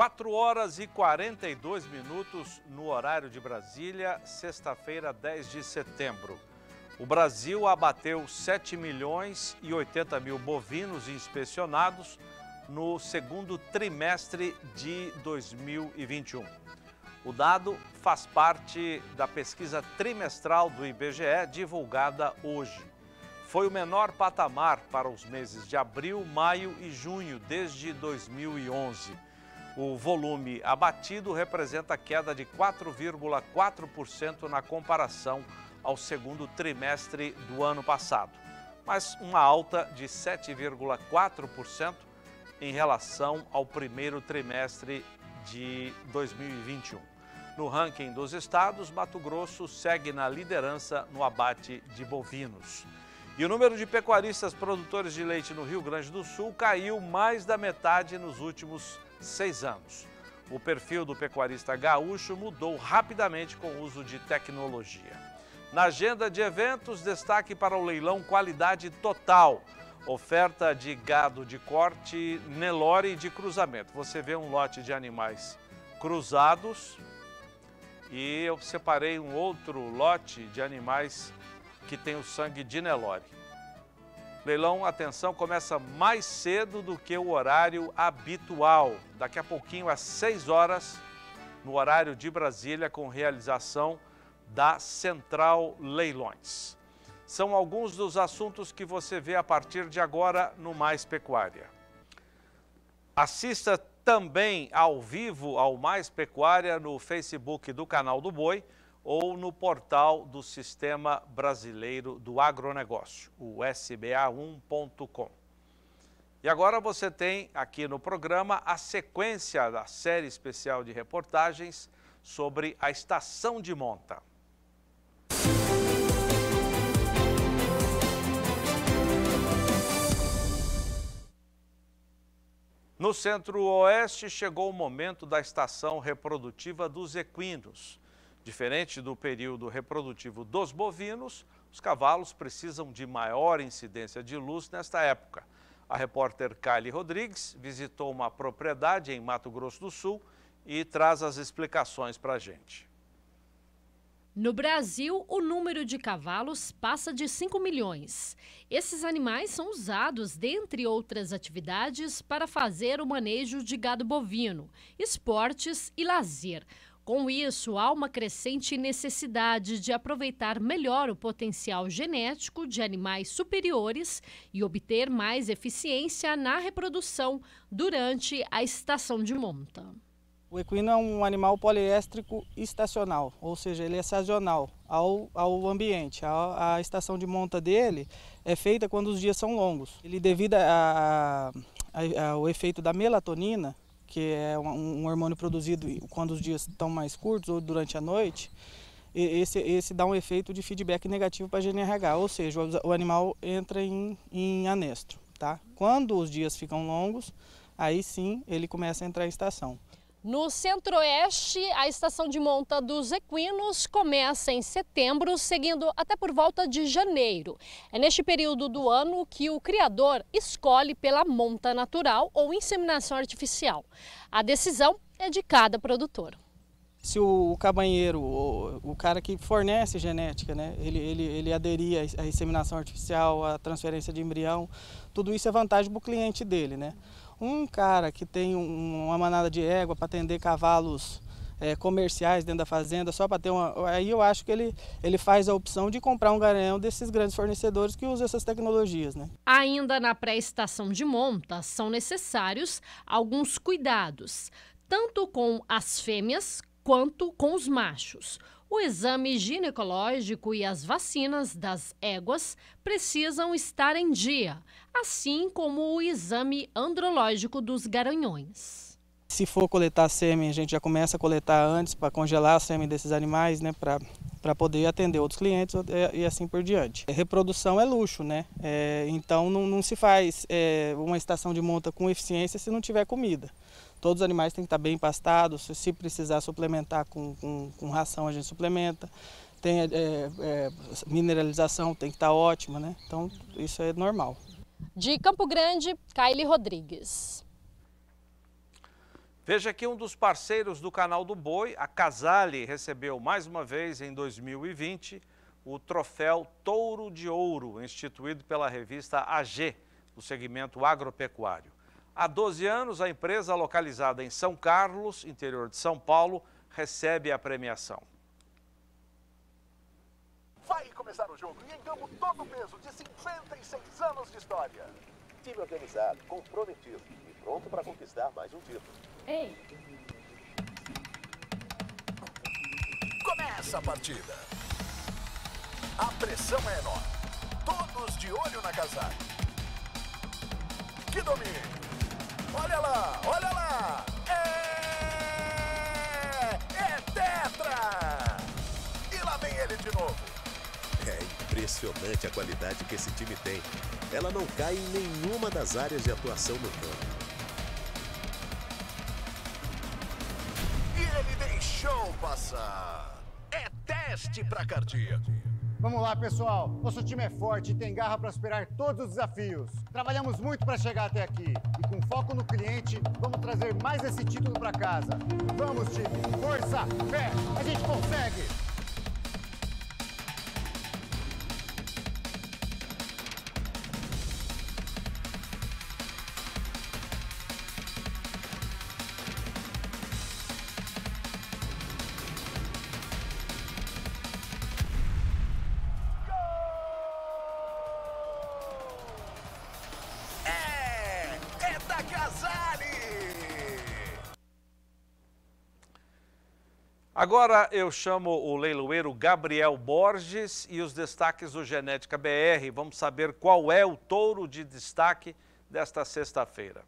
4 horas e 42 minutos no horário de Brasília, sexta-feira, 10 de setembro. O Brasil abateu 7 milhões e 80 mil bovinos inspecionados no segundo trimestre de 2021. O dado faz parte da pesquisa trimestral do IBGE divulgada hoje. Foi o menor patamar para os meses de abril, maio e junho desde 2011. O volume abatido representa queda de 4,4% na comparação ao segundo trimestre do ano passado, mas uma alta de 7,4% em relação ao primeiro trimestre de 2021. No ranking dos estados, Mato Grosso segue na liderança no abate de bovinos. E o número de pecuaristas produtores de leite no Rio Grande do Sul caiu mais da metade nos últimos seis anos. O perfil do pecuarista gaúcho mudou rapidamente com o uso de tecnologia. Na agenda de eventos, destaque para o leilão Qualidade Total. Oferta de gado de corte, Nelore de cruzamento. Você vê um lote de animais cruzados e eu separei um outro lote de animais que tem o sangue de Nelore. Leilão, atenção, começa mais cedo do que o horário habitual. Daqui a pouquinho, às 6 horas, no horário de Brasília, com realização da Central Leilões. São alguns dos assuntos que você vê a partir de agora no Mais Pecuária. Assista também ao vivo ao Mais Pecuária no Facebook do canal do Boi ou no portal do Sistema Brasileiro do Agronegócio, o sba1.com. E agora você tem aqui no programa a sequência da série especial de reportagens sobre a estação de monta. No centro-oeste chegou o momento da estação reprodutiva dos equinos. Diferente do período reprodutivo dos bovinos, os cavalos precisam de maior incidência de luz nesta época. A repórter Kylie Rodrigues visitou uma propriedade em Mato Grosso do Sul e traz as explicações para a gente. No Brasil, o número de cavalos passa de 5 milhões. Esses animais são usados, dentre outras atividades, para fazer o manejo de gado bovino, esportes e lazer. Com isso, há uma crescente necessidade de aproveitar melhor o potencial genético de animais superiores e obter mais eficiência na reprodução durante a estação de monta. O equino é um animal poliéstrico estacional, ou seja, ele é sazonal ao, ao ambiente. A, a, estação de monta dele é feita quando os dias são longos. Ele, devido ao efeito da melatonina, que é um, hormônio produzido quando os dias estão mais curtos ou durante a noite, esse, esse dá um efeito de feedback negativo para a GNRH, ou seja, o, o animal entra em, em anestro. Tá? Quando os dias ficam longos, aí sim ele começa a entrar em estação. No centro-oeste, a estação de monta dos equinos começa em setembro, seguindo até por volta de janeiro. É neste período do ano que o criador escolhe pela monta natural ou inseminação artificial. A decisão é de cada produtor. Se o, cabanheiro, o, cara que fornece genética, né, ele, ele, ele aderir à inseminação artificial, à transferência de embrião, tudo isso é vantagem para o cliente dele. Né? Um cara que tem um, uma manada de égua para atender cavalos é, comerciais dentro da fazenda, só para ter uma. Aí eu acho que ele, ele faz a opção de comprar um garanhão desses grandes fornecedores que usam essas tecnologias. Né? Ainda na pré-estação de monta, são necessários alguns cuidados, tanto com as fêmeas quanto com os machos. O exame ginecológico e as vacinas das éguas precisam estar em dia assim como o exame andrológico dos garanhões. Se for coletar sêmen, a gente já começa a coletar antes para congelar a sêmen desses animais, né, para para poder atender outros clientes e assim por diante. É, reprodução é luxo, né? É, então não, não, se faz é, uma estação de monta com eficiência se não tiver comida. Todos os animais têm que estar bem pastados, se precisar suplementar com, com, com ração a gente suplementa. Tem é, é mineralização, tem que estar ótima, né? Então isso é normal. De Campo Grande, Kylie Rodrigues. Veja que um dos parceiros do canal do Boi, a Casale, recebeu mais uma vez em 2020 o troféu Touro de Ouro, instituído pela revista AG, do segmento agropecuário. Há 12 anos, a empresa localizada em São Carlos, interior de São Paulo, recebe a premiação vai começar o jogo e em todo o peso de 56 anos de história. Time organizado, comprometido e pronto para conquistar mais um título. Ei! Começa a partida. A pressão é enorme. Todos de olho na casaca. Que domínio! Olha lá, olha lá! É... É tetra! E lá vem ele de novo. É impressionante a qualidade que esse time tem. Ela não cai em nenhuma das áreas de atuação no campo. E ele deixou passar. É teste para cardíaco. Vamos lá, pessoal. Nosso time é forte e tem garra para superar todos os desafios. Trabalhamos muito para chegar até aqui. E com foco no cliente, vamos trazer mais esse título para casa. Vamos, time. Força, fé. A gente consegue. Agora eu chamo o leiloeiro Gabriel Borges e os destaques do Genética BR. Vamos saber qual é o touro de destaque desta sexta-feira.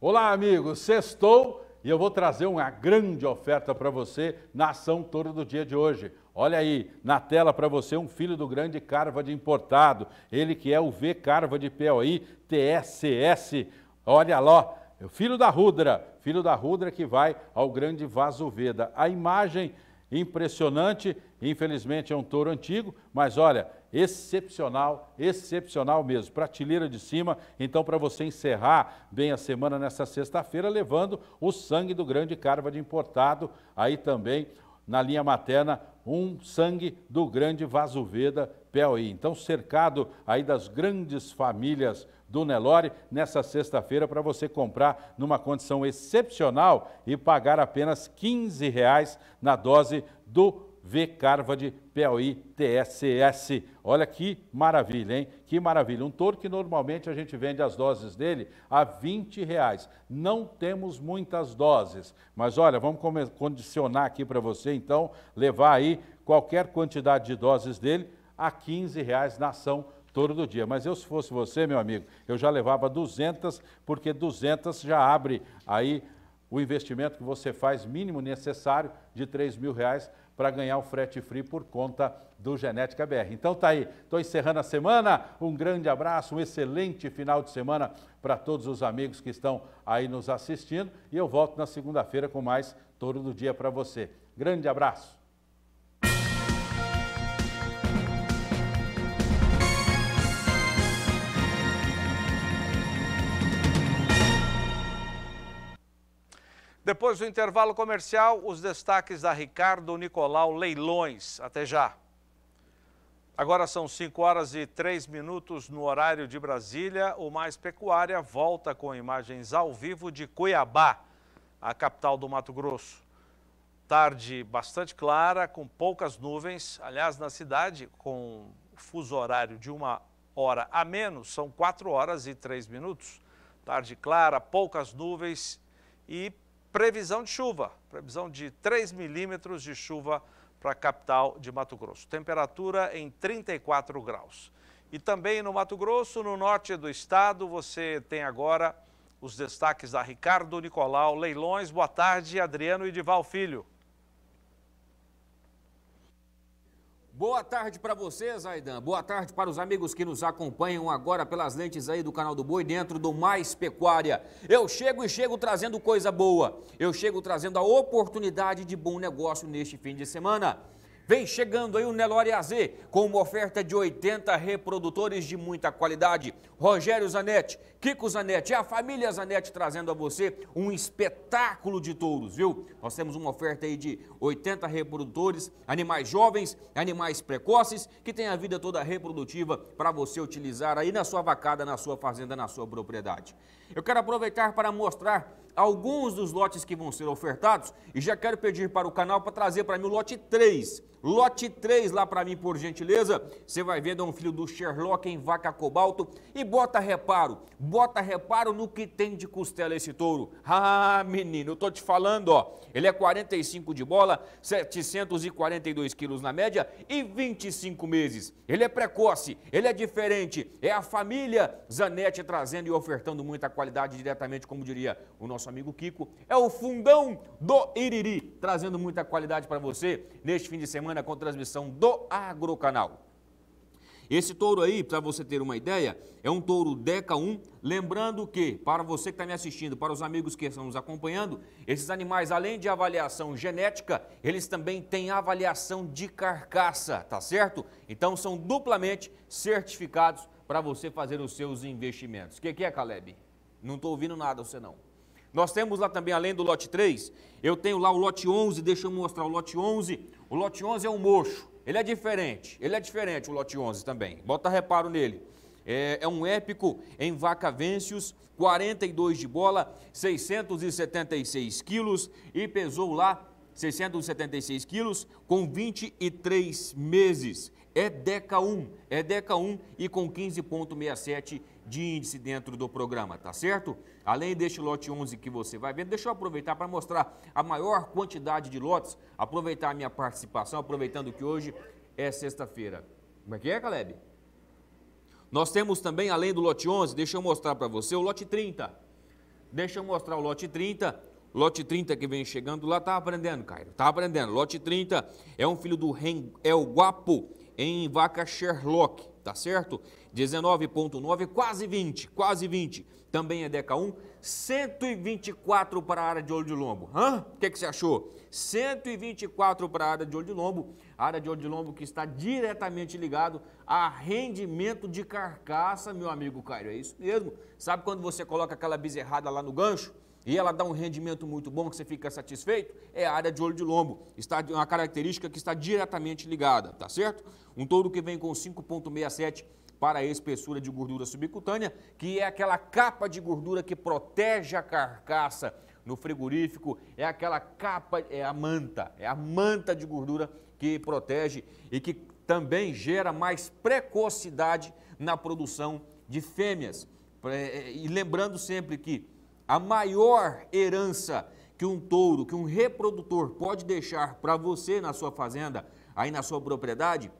Olá, amigos. Sextou e eu vou trazer uma grande oferta para você na ação touro do dia de hoje. Olha aí, na tela para você, um filho do grande Carva de importado, ele que é o V Carva de POI TSS. Olha lá, é o filho da Rudra, filho da Rudra que vai ao grande Vasoveda. A imagem impressionante, infelizmente é um touro antigo, mas olha, excepcional, excepcional mesmo. Prateleira de cima, então para você encerrar bem a semana nessa sexta-feira, levando o sangue do grande carva de importado, aí também na linha materna, um sangue do grande Vasuveda Piauí. Então, cercado aí das grandes famílias do Nelore nessa sexta-feira para você comprar numa condição excepcional e pagar apenas R$ 15 na dose do V Carva de Piauí TSS. Olha que maravilha, hein? Que maravilha. Um touro que normalmente a gente vende as doses dele a 20 reais. Não temos muitas doses, mas olha, vamos condicionar aqui para você, então, levar aí qualquer quantidade de doses dele a 15 reais na ação touro do dia. Mas eu, se fosse você, meu amigo, eu já levava 200, porque 200 já abre aí o investimento que você faz mínimo necessário de 3 mil reais para ganhar o frete free por conta do Genética BR. Então tá aí, estou encerrando a semana. Um grande abraço, um excelente final de semana para todos os amigos que estão aí nos assistindo. E eu volto na segunda-feira com mais todo do Dia para você. Grande abraço. Depois do intervalo comercial, os destaques da Ricardo Nicolau Leilões. Até já. Agora são 5 horas e 3 minutos no horário de Brasília. O Mais Pecuária volta com imagens ao vivo de Cuiabá, a capital do Mato Grosso. Tarde bastante clara, com poucas nuvens. Aliás, na cidade, com fuso horário de uma hora a menos, são 4 horas e 3 minutos. Tarde clara, poucas nuvens e previsão de chuva, previsão de 3 milímetros de chuva para a capital de Mato Grosso. Temperatura em 34 graus. E também no Mato Grosso, no norte do estado, você tem agora os destaques da Ricardo Nicolau. Leilões, boa tarde, Adriano e Dival Filho. Boa tarde para você, Zaidan. Boa tarde para os amigos que nos acompanham agora pelas lentes aí do canal do Boi, dentro do Mais Pecuária. Eu chego e chego trazendo coisa boa. Eu chego trazendo a oportunidade de bom negócio neste fim de semana. Vem chegando aí o Nelore AZ com uma oferta de 80 reprodutores de muita qualidade. Rogério Zanetti, Kiko Zanetti, é a família Zanetti trazendo a você um espetáculo de touros, viu? Nós temos uma oferta aí de 80 reprodutores, animais jovens, animais precoces, que tem a vida toda reprodutiva para você utilizar aí na sua vacada, na sua fazenda, na sua propriedade. Eu quero aproveitar para mostrar alguns dos lotes que vão ser ofertados e já quero pedir para o canal para trazer para mim o lote 3. Lote 3 lá para mim, por gentileza. Você vai vendo, é um filho do Sherlock em vaca cobalto e bota reparo, bota reparo no que tem de costela esse touro. Ah, menino, eu tô te falando, ó. Ele é 45 de bola, 742 quilos na média e 25 meses. Ele é precoce, ele é diferente. É a família Zanetti trazendo e ofertando muita qualidade diretamente, como diria o nosso amigo Kiko. É o fundão do Iriri, trazendo muita qualidade para você neste fim de semana com transmissão do Agrocanal. Esse touro aí, para você ter uma ideia, é um touro Deca 1. Lembrando que, para você que está me assistindo, para os amigos que estão nos acompanhando, esses animais, além de avaliação genética, eles também têm avaliação de carcaça, tá certo? Então são duplamente certificados para você fazer os seus investimentos. O que, que é, Caleb? Não estou ouvindo nada você não. Nós temos lá também, além do lote 3, eu tenho lá o lote 11, deixa eu mostrar o lote 11. O lote 11 é um mocho. Ele é diferente, ele é diferente, o lote 11 também. Bota reparo nele. É, é um épico em vacavencios, 42 de bola, 676 quilos e pesou lá 676 quilos com 23 meses. É Deca 1, é Deca 1 e com 15,67 de índice dentro do programa, tá certo? Além deste lote 11 que você vai ver, deixa eu aproveitar para mostrar a maior quantidade de lotes, aproveitar a minha participação, aproveitando que hoje é sexta-feira. Como é que é, Caleb? Nós temos também, além do lote 11, deixa eu mostrar para você, o lote 30. Deixa eu mostrar o lote 30. Lote 30 que vem chegando lá, tá aprendendo, Cairo, tá aprendendo. Lote 30 é um filho do Ren, é o Guapo, em Vaca Sherlock tá certo? 19,9, quase 20, quase 20. Também é DECA 1, 124 para a área de olho de lombo. Hã? O que, é que você achou? 124 para a área de olho de lombo, área de olho de lombo que está diretamente ligado a rendimento de carcaça, meu amigo Cairo. É isso mesmo. Sabe quando você coloca aquela bezerrada lá no gancho? e ela dá um rendimento muito bom que você fica satisfeito, é a área de olho de lombo. Está uma característica que está diretamente ligada, tá certo? Um touro que vem com 5,67 para a espessura de gordura subcutânea, que é aquela capa de gordura que protege a carcaça no frigorífico, é aquela capa, é a manta, é a manta de gordura que protege e que também gera mais precocidade na produção de fêmeas. Eh, e lembrando sempre que a maior herança que um touro, que um reprodutor pode deixar para você na sua fazenda, aí na sua propriedade,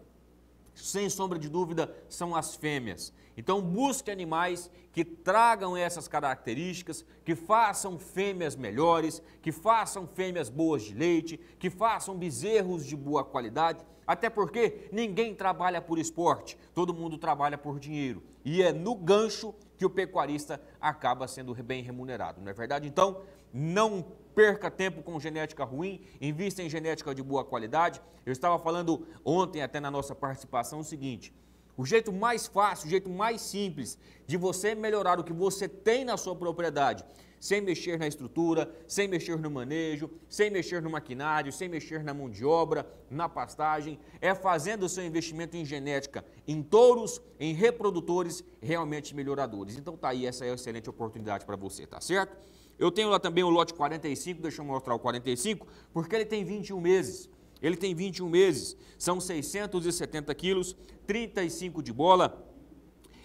sem sombra de dúvida, são as fêmeas. Então busque animais que tragam essas características, que façam fêmeas melhores, que façam fêmeas boas de leite, que façam bezerros de boa qualidade. Até porque ninguém trabalha por esporte, todo mundo trabalha por dinheiro. E é no gancho que o pecuarista acaba sendo bem remunerado, não é verdade? Então, não perca tempo com genética ruim, invista em genética de boa qualidade. Eu estava falando ontem, até na nossa participação, o seguinte: o jeito mais fácil, o jeito mais simples de você melhorar o que você tem na sua propriedade sem mexer na estrutura, sem mexer no manejo, sem mexer no maquinário, sem mexer na mão de obra, na pastagem, é fazendo o seu investimento em genética, em touros, em reprodutores realmente melhoradores. Então tá aí, essa é uma excelente oportunidade para você, tá certo? Eu tenho lá também o lote 45, deixa eu mostrar o 45, porque ele tem 21 meses. Ele tem 21 meses, são 670 quilos, 35 de bola,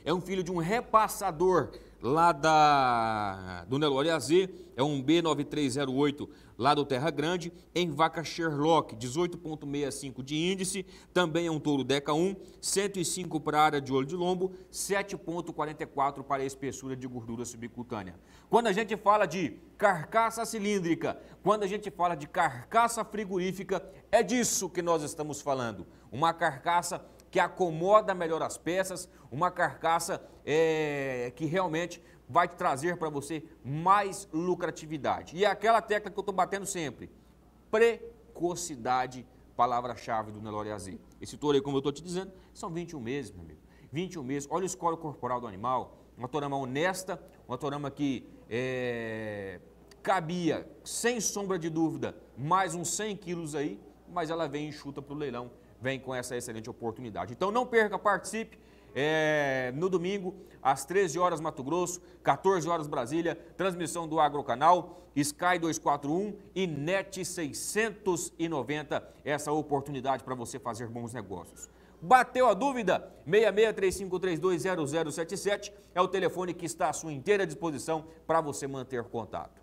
é um filho de um repassador lá da, do Nelore AZ, é um B9308 lá do Terra Grande, em vaca Sherlock, 18,65 de índice, também é um touro Deca 1, 105 para área de olho de lombo, 7,44 para a espessura de gordura subcutânea. Quando a gente fala de carcaça cilíndrica, quando a gente fala de carcaça frigorífica, é disso que nós estamos falando. Uma carcaça que acomoda melhor as peças, uma carcaça é, que realmente vai trazer para você mais lucratividade. E é aquela técnica que eu estou batendo sempre, precocidade, palavra-chave do Nelore AZ. Esse touro aí, como eu estou te dizendo, são 21 meses, meu amigo. 21 meses, olha o escolo corporal do animal, uma torama honesta, uma torama que é, cabia, sem sombra de dúvida, mais uns 100 quilos aí, mas ela vem enxuta para o leilão vem com essa excelente oportunidade. Então não perca, participe. É, no domingo, às 13 horas Mato Grosso, 14 horas Brasília, transmissão do Agrocanal, Sky 241 e NET 690, essa oportunidade para você fazer bons negócios. Bateu a dúvida? 6635320077 é o telefone que está à sua inteira disposição para você manter contato.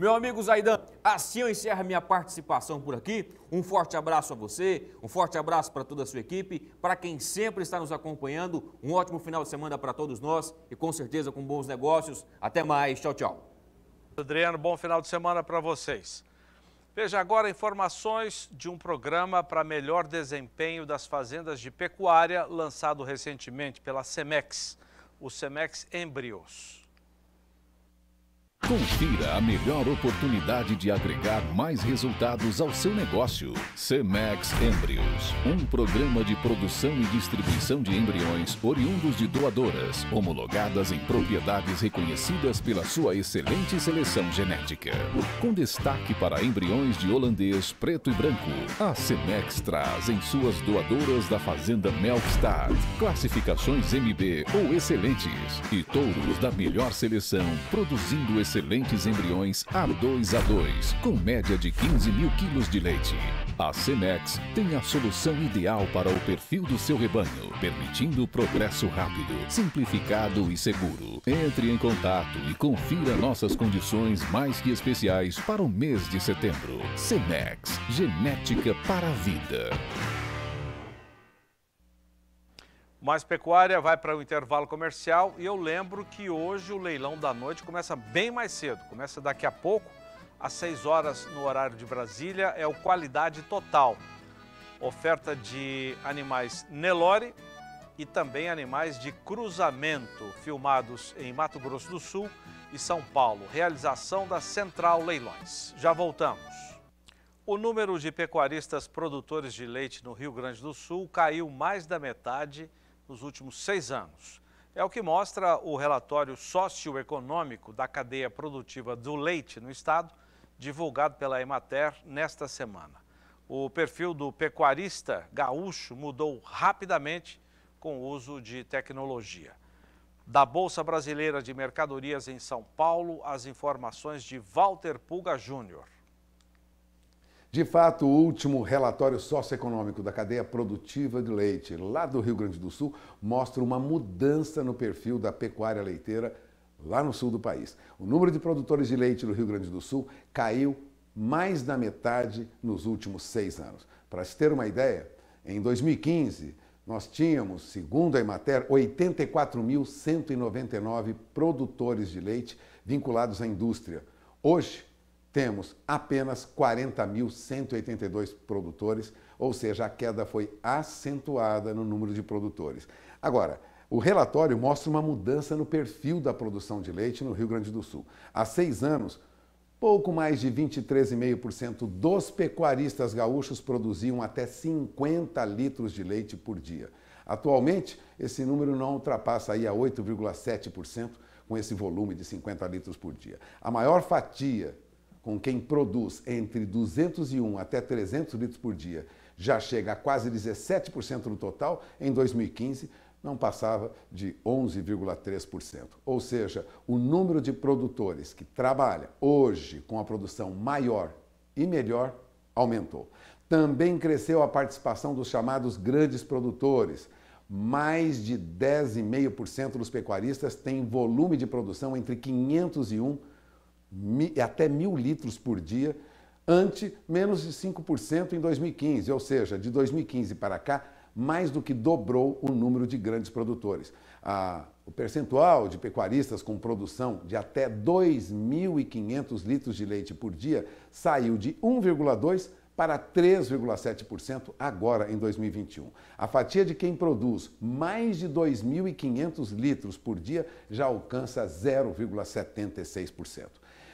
Meu amigo Zaidan, assim eu encerro minha participação por aqui. Um forte abraço a você, um forte abraço para toda a sua equipe, para quem sempre está nos acompanhando. Um ótimo final de semana para todos nós e com certeza com bons negócios. Até mais. Tchau, tchau. Adriano, bom final de semana para vocês. Veja agora informações de um programa para melhor desempenho das fazendas de pecuária lançado recentemente pela Semex, o Semex Embrios. Confira a melhor oportunidade de agregar mais resultados ao seu negócio. Cemex Embryos, um programa de produção e distribuição de embriões oriundos de doadoras, homologadas em propriedades reconhecidas pela sua excelente seleção genética. Com destaque para embriões de holandês preto e branco, a Cemex traz em suas doadoras da fazenda Melkstad classificações MB ou excelentes e touros da melhor seleção, produzindo excelentes excelentes embriões A2A2, 2 com média de 15 mil quilos de leite. A Cemex tem a solução ideal para o perfil do seu rebanho, permitindo o progresso rápido, simplificado e seguro. Entre em contato e confira nossas condições mais que especiais para o mês de setembro. Cemex, genética para a vida. Mais Pecuária vai para o um intervalo comercial e eu lembro que hoje o leilão da noite começa bem mais cedo, começa daqui a pouco, às 6 horas no horário de Brasília, é o Qualidade Total. Oferta de animais Nelore e também animais de cruzamento, filmados em Mato Grosso do Sul e São Paulo. Realização da Central Leilões. Já voltamos. O número de pecuaristas produtores de leite no Rio Grande do Sul caiu mais da metade nos últimos seis anos. É o que mostra o relatório socioeconômico da cadeia produtiva do leite no estado, divulgado pela Emater nesta semana. O perfil do pecuarista gaúcho mudou rapidamente com o uso de tecnologia. Da Bolsa Brasileira de Mercadorias em São Paulo, as informações de Walter Puga Júnior. De fato, o último relatório socioeconômico da cadeia produtiva de leite lá do Rio Grande do Sul mostra uma mudança no perfil da pecuária leiteira lá no sul do país. O número de produtores de leite no Rio Grande do Sul caiu mais da metade nos últimos seis anos. Para se ter uma ideia, em 2015, nós tínhamos, segundo a Emater, 84.199 produtores de leite vinculados à indústria. Hoje, temos apenas 40.182 produtores, ou seja, a queda foi acentuada no número de produtores. Agora, o relatório mostra uma mudança no perfil da produção de leite no Rio Grande do Sul. Há seis anos, pouco mais de 23,5% dos pecuaristas gaúchos produziam até 50 litros de leite por dia. Atualmente, esse número não ultrapassa aí a 8,7% com esse volume de 50 litros por dia. A maior fatia com quem produz entre 201 até 300 litros por dia, já chega a quase 17% no total, em 2015 não passava de 11,3%. Ou seja, o número de produtores que trabalha hoje com a produção maior e melhor aumentou. Também cresceu a participação dos chamados grandes produtores. Mais de 10,5% dos pecuaristas têm volume de produção entre 501 é até mil litros por dia, ante menos de 5% em 2015, ou seja, de 2015 para cá, mais do que dobrou o número de grandes produtores. Ah, o percentual de pecuaristas com produção de até 2.500 litros de leite por dia saiu de 1,2% para 3,7% agora em 2021. A fatia de quem produz mais de 2.500 litros por dia já alcança 0,76%.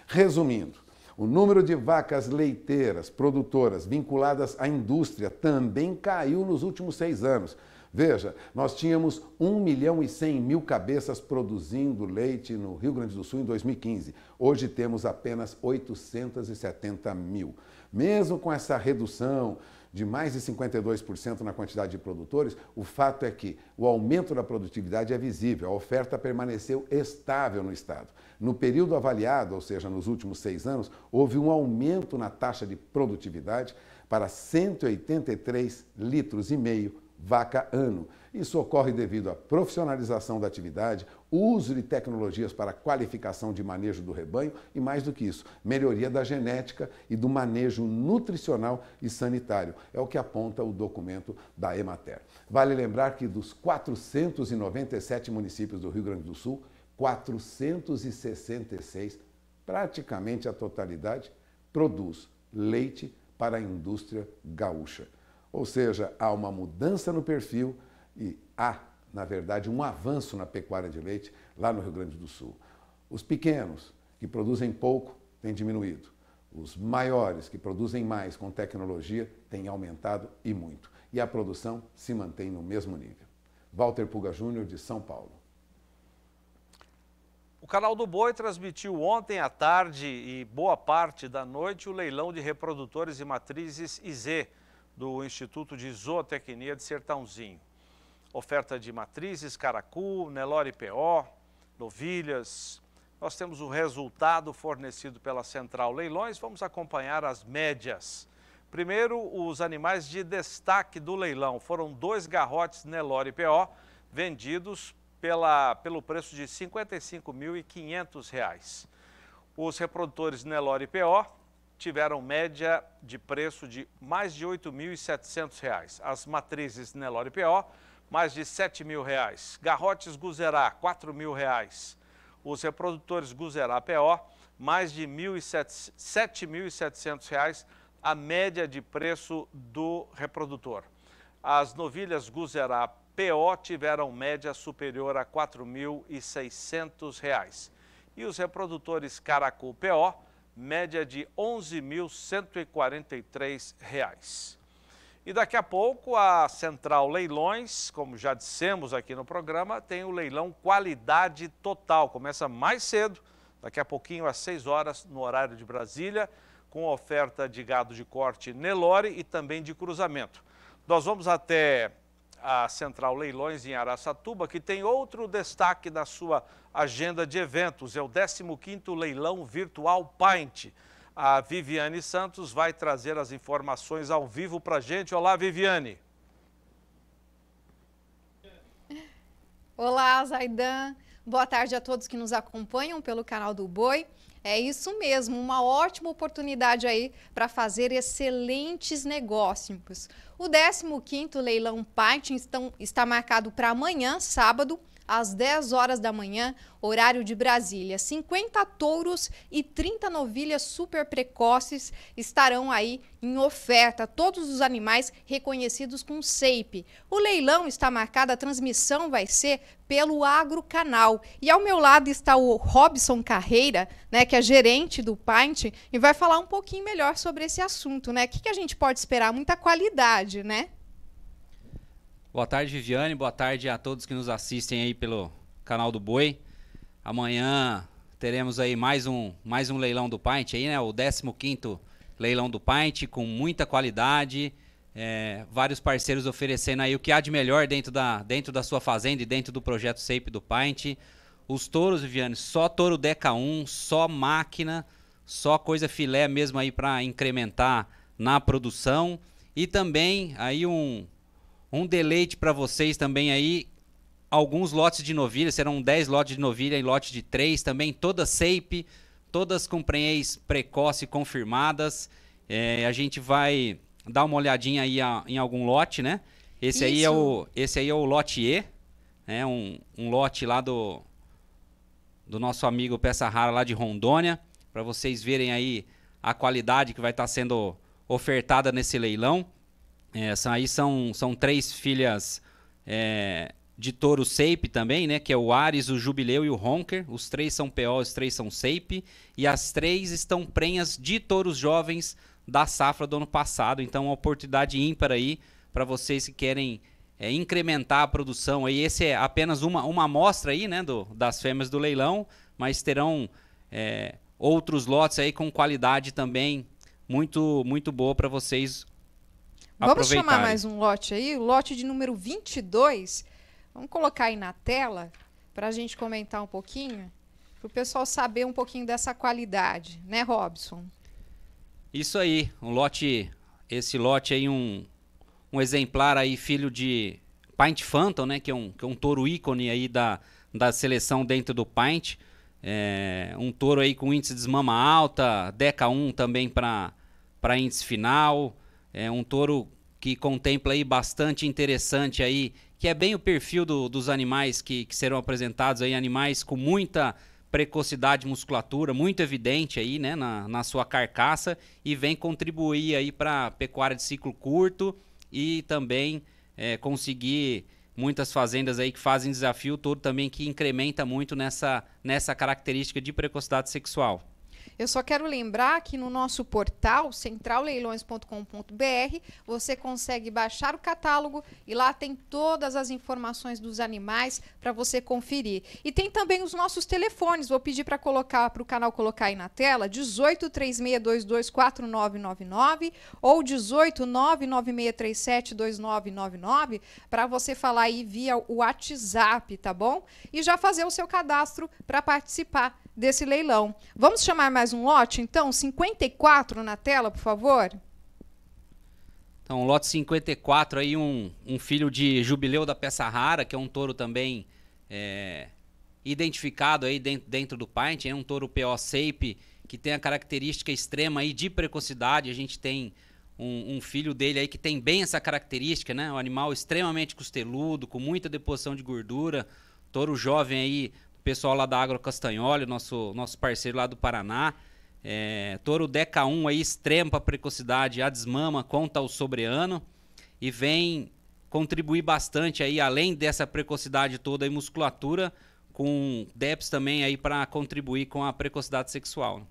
Resumindo, o número de vacas leiteiras produtoras vinculadas à indústria também caiu nos últimos seis anos. Veja, nós tínhamos 1 milhão e 100 mil cabeças produzindo leite no Rio Grande do Sul em 2015. Hoje temos apenas 870 mil. Mesmo com essa redução, de mais de 52% na quantidade de produtores, o fato é que o aumento da produtividade é visível, a oferta permaneceu estável no Estado. No período avaliado, ou seja, nos últimos seis anos, houve um aumento na taxa de produtividade para 183 litros e meio vaca ano. Isso ocorre devido à profissionalização da atividade, uso de tecnologias para qualificação de manejo do rebanho e, mais do que isso, melhoria da genética e do manejo nutricional e sanitário. É o que aponta o documento da Emater. Vale lembrar que dos 497 municípios do Rio Grande do Sul, 466, praticamente a totalidade, produz leite para a indústria gaúcha. Ou seja, há uma mudança no perfil e há na verdade, um avanço na pecuária de leite lá no Rio Grande do Sul. Os pequenos, que produzem pouco, têm diminuído. Os maiores, que produzem mais com tecnologia, têm aumentado e muito. E a produção se mantém no mesmo nível. Walter Puga Júnior, de São Paulo. O canal do Boi transmitiu ontem à tarde e boa parte da noite o leilão de reprodutores e matrizes IZ do Instituto de Zootecnia de Sertãozinho oferta de matrizes, caracu, Nelore PO, novilhas. Nós temos o resultado fornecido pela Central Leilões. Vamos acompanhar as médias. Primeiro, os animais de destaque do leilão. Foram dois garrotes Nelore PO vendidos pela, pelo preço de R$ 55.500. Os reprodutores Nelore PO tiveram média de preço de mais de R$ 8.700. As matrizes Nelore PO mais de 7 mil reais. Garrotes Guzerá, 4 mil reais. Os reprodutores Guzerá PO, mais de 7.700 reais, a média de preço do reprodutor. As novilhas Guzerá PO tiveram média superior a R$ 4.600. E os reprodutores Caracu PO, média de R$ 11.143. E daqui a pouco a Central Leilões, como já dissemos aqui no programa, tem o leilão qualidade total. Começa mais cedo, daqui a pouquinho às 6 horas no horário de Brasília, com oferta de gado de corte Nelore e também de cruzamento. Nós vamos até a Central Leilões em Araçatuba, que tem outro destaque na sua agenda de eventos, é o 15º Leilão Virtual Paint a Viviane Santos vai trazer as informações ao vivo para a gente. Olá, Viviane. Olá, Zaidan. Boa tarde a todos que nos acompanham pelo canal do Boi. É isso mesmo, uma ótima oportunidade aí para fazer excelentes negócios. O 15º Leilão Python está marcado para amanhã, sábado, às 10 horas da manhã, horário de Brasília. 50 touros e 30 novilhas super precoces estarão aí em oferta, todos os animais reconhecidos com SEIP. O leilão está marcado, a transmissão vai ser pelo Agro Canal. E ao meu lado está o Robson Carreira, né, que é gerente do Pint, e vai falar um pouquinho melhor sobre esse assunto, né? O que, que a gente pode esperar? Muita qualidade, né? Boa tarde, Viviane. Boa tarde a todos que nos assistem aí pelo canal do Boi. Amanhã teremos aí mais um, mais um leilão do Pint aí, né? O 15 leilão do Pint com muita qualidade. É, vários parceiros oferecendo aí o que há de melhor dentro da, dentro da sua fazenda e dentro do projeto SAPE do Pint. Os touros, Viviane, só touro Deca 1, só máquina, só coisa filé mesmo aí para incrementar na produção. E também aí um, um deleite para vocês também aí. Alguns lotes de novilha, serão 10 lotes de novilha e lote de 3 também, todas SAPE, todas com prenhez precoce confirmadas. É, a gente vai dar uma olhadinha aí a, em algum lote, né? Esse aí, é o, esse aí é o lote E, né? um, um lote lá do, do nosso amigo Peça Rara lá de Rondônia, para vocês verem aí a qualidade que vai estar tá sendo ofertada nesse leilão. É, essa aí são, são três filhas é, de touro Seipe também, né? Que é o Ares, o Jubileu e o Honker. Os três são PO, os três são Seipe. E as três estão prenhas de touros jovens da safra do ano passado. Então, uma oportunidade ímpar aí para vocês que querem é, incrementar a produção. Aí esse é apenas uma, uma amostra aí, né? Do, das fêmeas do leilão, mas terão é, outros lotes aí com qualidade também muito muito boa para vocês Vamos chamar mais um lote aí, lote de número 22. Vamos colocar aí na tela para a gente comentar um pouquinho, para o pessoal saber um pouquinho dessa qualidade, né, Robson? Isso aí, um lote, esse lote aí, um, um exemplar aí, filho de Pint Phantom, né, que é um, que é um touro ícone aí da, da seleção dentro do Pint. É, um touro aí com índice de desmama alta, Deca 1 também para índice final. É um touro que contempla aí bastante interessante aí, que é bem o perfil do, dos animais que, que serão apresentados aí, animais com muita precocidade musculatura muito evidente aí, né, na, na sua carcaça e vem contribuir aí para pecuária de ciclo curto e também é, conseguir muitas fazendas aí que fazem desafio todo também que incrementa muito nessa, nessa característica de precocidade sexual. Eu só quero lembrar que no nosso portal centralleilões.com.br você consegue baixar o catálogo e lá tem todas as informações dos animais para você conferir. E tem também os nossos telefones. Vou pedir para colocar para o canal colocar aí na tela 18 4999 ou 18 2999 para você falar aí via o WhatsApp, tá bom? E já fazer o seu cadastro para participar desse leilão. Vamos chamar mais mais um lote, então? 54 na tela, por favor. Então, lote 54 aí, um, um filho de Jubileu da Peça Rara, que é um touro também é, identificado aí dentro, dentro do Pint, é um touro PO Sape, que tem a característica extrema aí de precocidade. A gente tem um, um, filho dele aí que tem bem essa característica, né? Um animal extremamente costeludo, com muita deposição de gordura, touro jovem aí pessoal lá da Agro Castanholi, nosso, nosso parceiro lá do Paraná. É, touro Deca 1 aí, extremo para precocidade, a desmama conta o sobreano e vem contribuir bastante aí, além dessa precocidade toda e musculatura, com DEPs também aí para contribuir com a precocidade sexual. Né?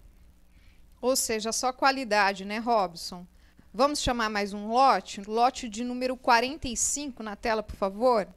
Ou seja, só qualidade, né, Robson? Vamos chamar mais um lote? Lote de número 45 na tela, por favor.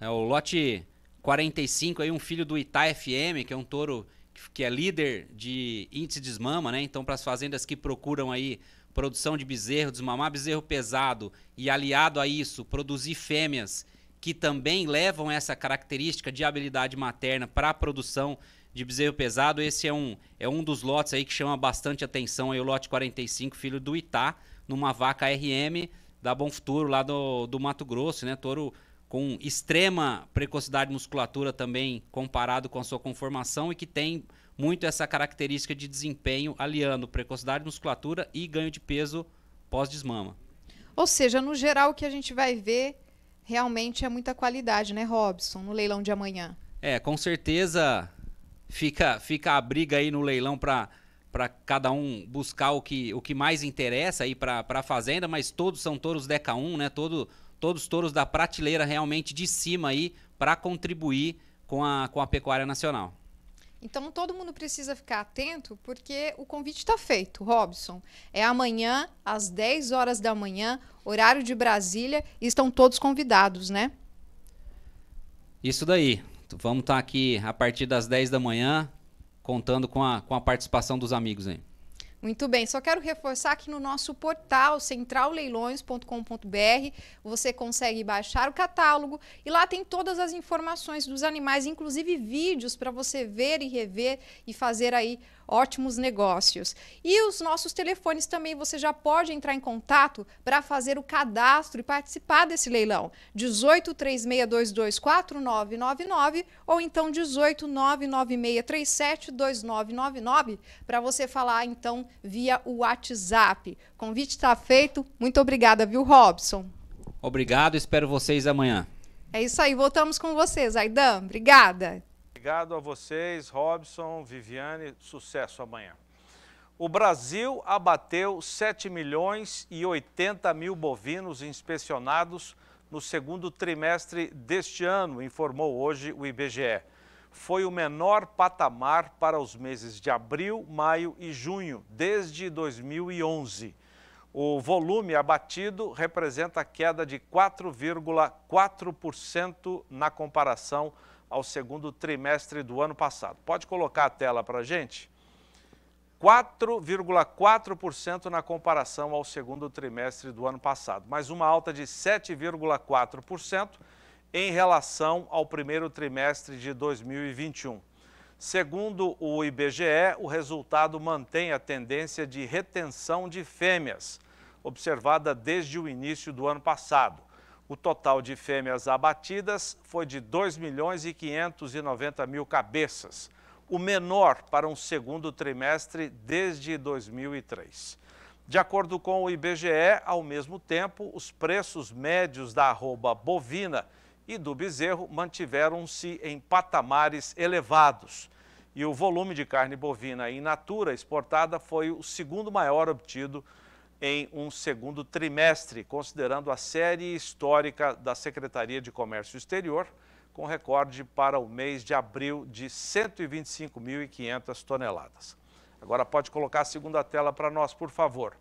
É o lote 45 aí, um filho do Ita FM, que é um touro que é líder de índice de desmama, né? Então, para as fazendas que procuram aí produção de bezerro, desmamar bezerro pesado e aliado a isso, produzir fêmeas que também levam essa característica de habilidade materna para a produção de bezerro pesado, esse é um, é um dos lotes aí que chama bastante atenção, aí o lote 45, filho do Itá, numa vaca RM da Bom Futuro lá do, do Mato Grosso, né? Touro com extrema precocidade musculatura também comparado com a sua conformação e que tem muito essa característica de desempenho aliando precocidade musculatura e ganho de peso pós-desmama. Ou seja, no geral o que a gente vai ver realmente é muita qualidade, né, Robson, no leilão de amanhã. É, com certeza fica fica a briga aí no leilão para para cada um buscar o que, o que mais interessa aí para a fazenda, mas todos são toros DK1, né? Todo, todos os touros da prateleira realmente de cima aí para contribuir com a, com a pecuária nacional. Então todo mundo precisa ficar atento porque o convite está feito, Robson. É amanhã, às 10 horas da manhã, horário de Brasília, e estão todos convidados, né? Isso daí. Vamos estar tá aqui a partir das 10 da manhã, contando com a, com a participação dos amigos aí. Muito bem, só quero reforçar que no nosso portal centralleilões.com.br você consegue baixar o catálogo e lá tem todas as informações dos animais, inclusive vídeos para você ver e rever e fazer aí ótimos negócios. E os nossos telefones também, você já pode entrar em contato para fazer o cadastro e participar desse leilão. 18 4999 ou então 18 2999 para você falar então via o WhatsApp. convite está feito. Muito obrigada, viu, Robson? Obrigado, espero vocês amanhã. É isso aí, voltamos com vocês, Aidan. Obrigada. Obrigado a vocês, Robson, Viviane, sucesso amanhã. O Brasil abateu 7 milhões e 80 mil bovinos inspecionados no segundo trimestre deste ano, informou hoje o IBGE. Foi o menor patamar para os meses de abril, maio e junho, desde 2011. O volume abatido representa queda de 4,4% na comparação com ao segundo trimestre do ano passado. Pode colocar a tela para a gente? 4,4% na comparação ao segundo trimestre do ano passado, mas uma alta de 7,4% em relação ao primeiro trimestre de 2021. Segundo o IBGE, o resultado mantém a tendência de retenção de fêmeas, observada desde o início do ano passado. O total de fêmeas abatidas foi de 2 milhões e 590 mil cabeças, o menor para um segundo trimestre desde 2003. De acordo com o IBGE, ao mesmo tempo, os preços médios da arroba bovina e do bezerro mantiveram-se em patamares elevados. E o volume de carne bovina in natura exportada foi o segundo maior obtido em um segundo trimestre, considerando a série histórica da Secretaria de Comércio Exterior, com recorde para o mês de abril de 125.500 toneladas. Agora pode colocar a segunda tela para nós, por favor.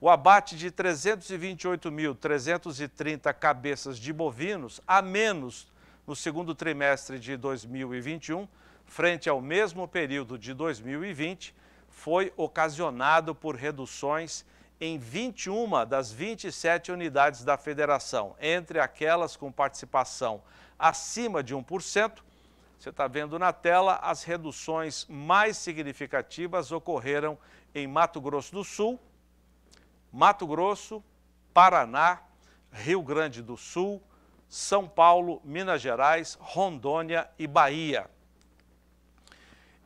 O abate de 328.330 cabeças de bovinos a menos no segundo trimestre de 2021, frente ao mesmo período de 2020, foi ocasionado por reduções em 21 das 27 unidades da federação, entre aquelas com participação acima de 1%. Você está vendo na tela, as reduções mais significativas ocorreram em Mato Grosso do Sul, Mato Grosso, Paraná, Rio Grande do Sul, São Paulo, Minas Gerais, Rondônia e Bahia.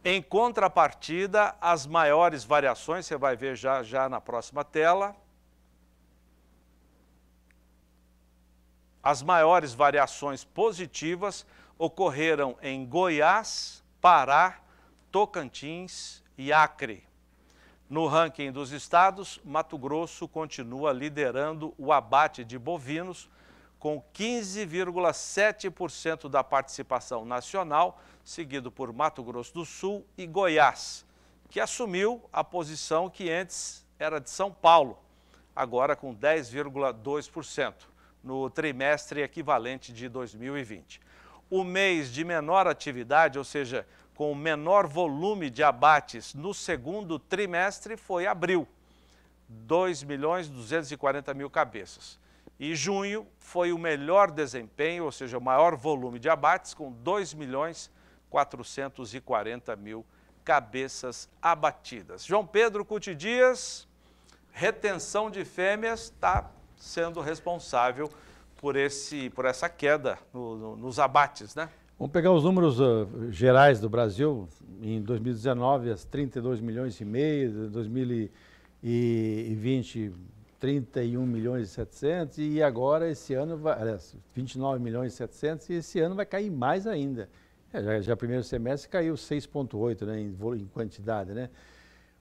Em contrapartida, as maiores variações, você vai ver já, já na próxima tela. As maiores variações positivas ocorreram em Goiás, Pará, Tocantins e Acre. No ranking dos estados, Mato Grosso continua liderando o abate de bovinos com 15,7% da participação nacional, seguido por Mato Grosso do Sul e Goiás, que assumiu a posição que antes era de São Paulo, agora com 10,2%, no trimestre equivalente de 2020. O mês de menor atividade, ou seja, com menor volume de abates no segundo trimestre, foi abril, 2 milhões 240 mil cabeças e junho foi o melhor desempenho, ou seja, o maior volume de abates, com 2 milhões 440 mil cabeças abatidas. João Pedro Cuti Dias, retenção de fêmeas, está sendo responsável por, esse, por essa queda no, no, nos abates, né? Vamos pegar os números uh, gerais do Brasil. Em 2019, as 32 milhões e meio, 2020, 31 milhões e 700 e agora esse ano vai, aliás, 29 milhões e 700 e esse ano vai cair mais ainda. É, já, já primeiro semestre caiu 6,8 né, em, em, quantidade, né?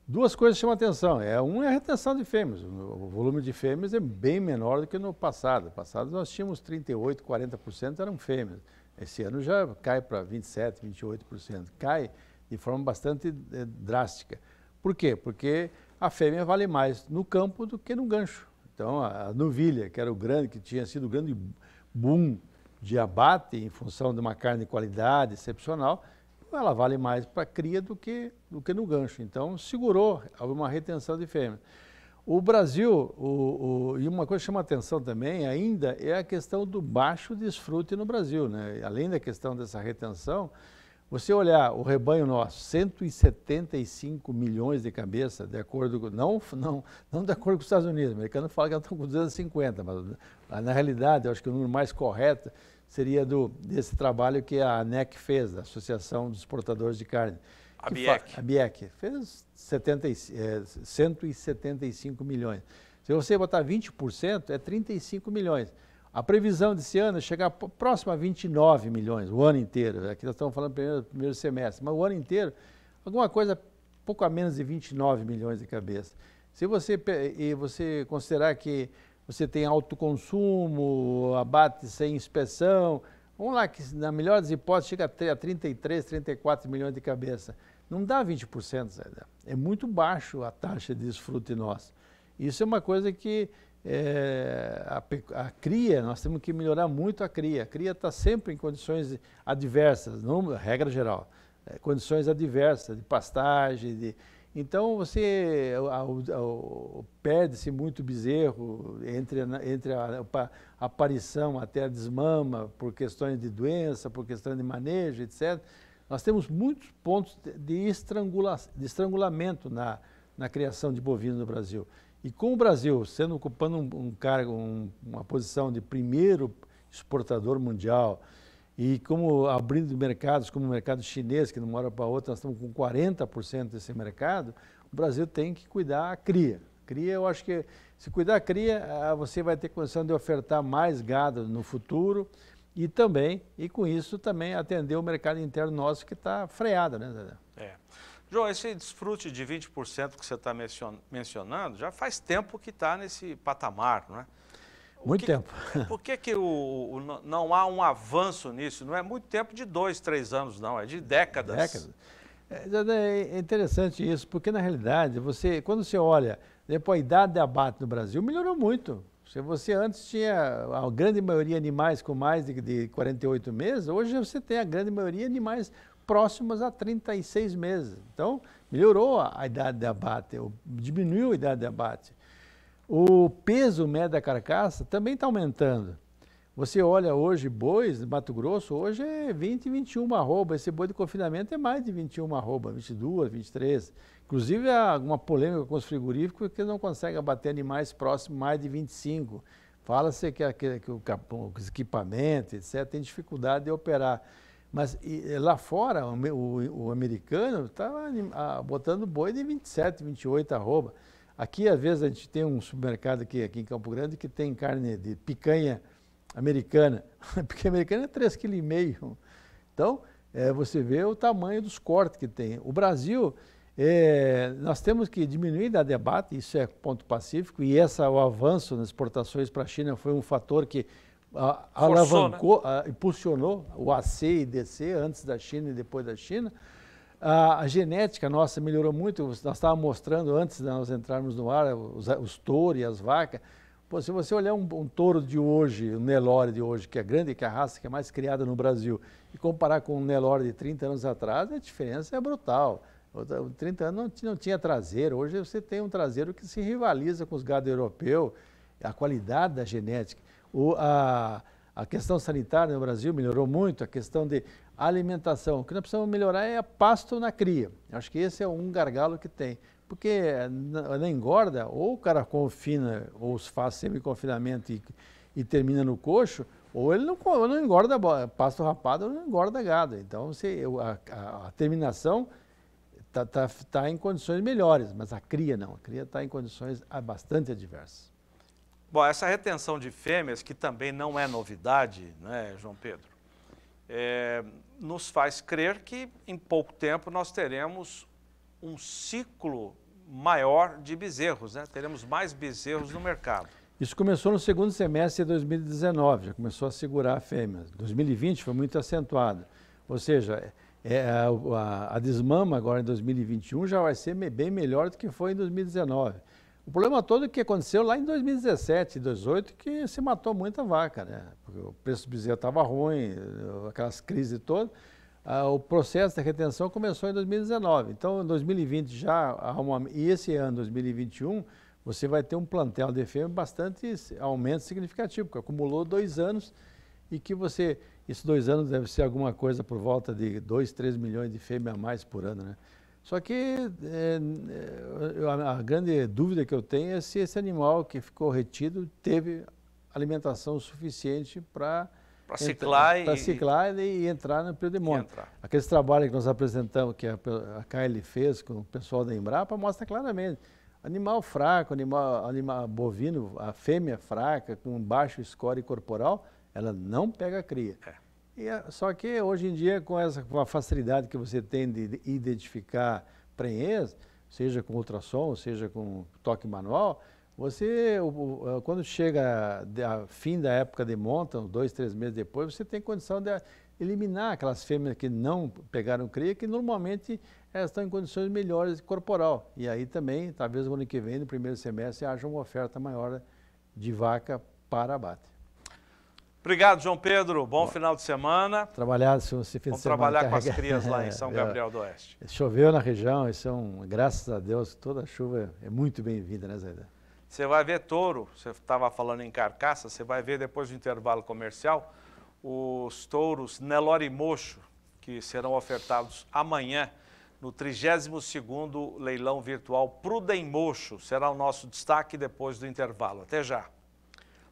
Duas coisas chamam atenção. É, uma é a retenção de fêmeas. O volume de fêmeas é bem menor do que no passado. No passado nós tínhamos 38, 40% eram fêmeas. Esse ano já cai para 27, 28%. Cai de forma bastante é, drástica. Por quê? Porque a fêmea vale mais no campo do que no gancho. Então, a, novilha, que era o grande, que tinha sido o grande boom de abate em função de uma carne de qualidade excepcional, ela vale mais para cria do que, do que no gancho. Então, segurou, houve uma retenção de fêmea. O Brasil, o, o, e uma coisa que chama atenção também ainda, é a questão do baixo desfrute no Brasil. Né? Além da questão dessa retenção, você olhar o rebanho nosso, 175 milhões de cabeças, de acordo com, não, não, não de acordo com os Estados Unidos, o americano fala que estão com 250, mas na realidade eu acho que o número mais correto seria do, desse trabalho que a ANEC fez, a Associação dos Exportadores de Carne. A BIEC. A BIEC. Fez 70, é, 175 milhões. Se você botar 20%, é 35 milhões. A previsão desse ano é chegar próximo a 29 milhões, o ano inteiro. Aqui nós estamos falando primeiro, primeiro semestre, mas o ano inteiro, alguma coisa pouco a menos de 29 milhões de cabeças. Se você, e você considerar que você tem autoconsumo, abate sem inspeção, vamos lá, que na melhor das hipóteses chega a 33, 34 milhões de cabeças, Não dá 20%, Zé. É muito baixo a taxa de desfrute nosso. Isso é uma coisa que é, a, a, cria, nós temos que melhorar muito a cria. A cria está sempre em condições adversas, não regra geral, é, condições adversas de pastagem, de, então você perde-se muito bezerro entre, entre a, a, aparição até a desmama por questões de doença, por questões de manejo, etc. Nós temos muitos pontos de, estrangula, de estrangulamento na, na criação de bovinos no Brasil. E com o Brasil sendo ocupando um, um cargo, um, uma posição de primeiro exportador mundial, e como abrindo mercados, como o mercado chinês, que de uma hora para outra nós estamos com 40% desse mercado, o Brasil tem que cuidar a cria. Cria, eu acho que se cuidar a cria, ah, você vai ter condição de ofertar mais gado no futuro e também, e com isso também atender o mercado interno nosso que está freado, né, Zé? É. João, esse desfrute de 20% que você está mencionando já faz tempo que está nesse patamar, não é? O muito que, tempo. Por que, que o, o, não há um avanço nisso? Não é muito tempo de dois, três anos, não, é de décadas. Décadas. É, é, é interessante isso, porque na realidade, você, quando você olha depois a idade de abate no Brasil, melhorou muito. Se você antes tinha a grande maioria animais com mais de, de 48 meses, hoje você tem a grande maioria animais próximas a 36 meses. Então, melhorou a, a idade de abate, diminuiu a idade de abate. O peso médio da carcaça também está aumentando. Você olha hoje bois de Mato Grosso, hoje é 20, 21 arroba. Esse boi de confinamento é mais de 21 arroba, 22, 23. Inclusive, há alguma polêmica com os frigoríficos que não conseguem abater animais próximos mais de 25. Fala-se que, que, que, que, os equipamentos, etc., tem dificuldade de operar. Mas e, eh, lá fora, o, o, o americano estava botando boi de 27, 28 arroba. Aqui, às vezes, a gente tem um supermercado aqui, aqui em Campo Grande que tem carne de picanha americana. picanha americana é 3,5 kg. Então, é, você vê o tamanho dos cortes que tem. O Brasil, é, nós temos que diminuir da debate, isso é ponto pacífico, e essa, o avanço nas exportações para a China foi um fator que alavancou, Forçou, né? impulsionou o AC e DC antes da China e depois da China. A, a genética nossa melhorou muito. Nós estávamos mostrando antes de nós entrarmos no ar os, os touros e as vacas. Pô, se você olhar um, um, touro de hoje, um Nelore de hoje, que é grande, que é a raça que é mais criada no Brasil, e comparar com um Nelore de 30 anos atrás, a diferença é brutal. 30 anos não tinha, não tinha traseiro, hoje você tem um traseiro que se rivaliza com os gado europeu, a qualidade da genética. O, a, a questão sanitária no Brasil melhorou muito, a questão de alimentação. O que nós precisamos melhorar é a pasto na cria. Acho que esse é um gargalo que tem. Porque na engorda, ou o cara confina, ou faz semi-confinamento e, e, termina no coxo, ou ele não, não engorda pasto rapado, ou não engorda gado. Então, se, a, a, a terminação está tá, tá em condições melhores, mas a cria não. A cria está em condições ah, bastante adversas. Bom, essa retenção de fêmeas, que também não é novidade, né, João Pedro, é, nos faz crer que em pouco tempo nós teremos um ciclo maior de bezerros, né? teremos mais bezerros no mercado. Isso começou no segundo semestre de 2019, já começou a segurar fêmeas. 2020 foi muito acentuado, ou seja, é, é a, a, desmama agora em 2021 já vai ser bem melhor do que foi em 2019. O problema todo é que aconteceu lá em 2017, 2018, que se matou muita vaca, né? Porque o preço do bezerro estava ruim, aquelas crises todas. Ah, o processo da retenção começou em 2019. Então, em 2020 já há uma, e esse ano, 2021, você vai ter um plantel de fêmea bastante aumento significativo, porque acumulou dois anos e que você, esses dois anos deve ser alguma coisa por volta de 2, 3 milhões de fêmeas a mais por ano, né? Só que é, é a grande dúvida que eu tenho é se esse animal que ficou retido teve alimentação suficiente para para ciclar, e, ciclar e, e entrar no pandemônio. Aqueles trabalhos que nós apresentamos, que a, a Kylie fez com o pessoal da Embrapa, mostra claramente. Animal fraco, animal, animal bovino, a fêmea fraca, com baixo score corporal, ela não pega cria. É. E, é, só que hoje em dia, com essa com a facilidade que você tem de identificar prenhez, seja com ultrassom, seja com toque manual, você, é, quando chega a fim da época de monta, dois, três meses depois, você tem condição de eliminar aquelas fêmeas que não pegaram cria, que normalmente elas eh, estão em condições melhores corporal. E aí também, talvez no ano que vem, no primeiro semestre, haja uma oferta maior de vaca para abate. Obrigado, João Pedro. Bom, Bom final de semana. Trabalhar se você fez Vamos trabalhar com as crias lá né? em São é. Gabriel do Oeste. Choveu na região, isso é um, graças a Deus, toda chuva é muito bem-vinda, né, Zaida? Você vai ver touro, você estava falando em carcaça, você vai ver depois do intervalo comercial os touros Nelore Mocho, que serão ofertados amanhã no 32º Leilão Virtual Prudem Mocho. Será o nosso destaque depois do intervalo. Até já.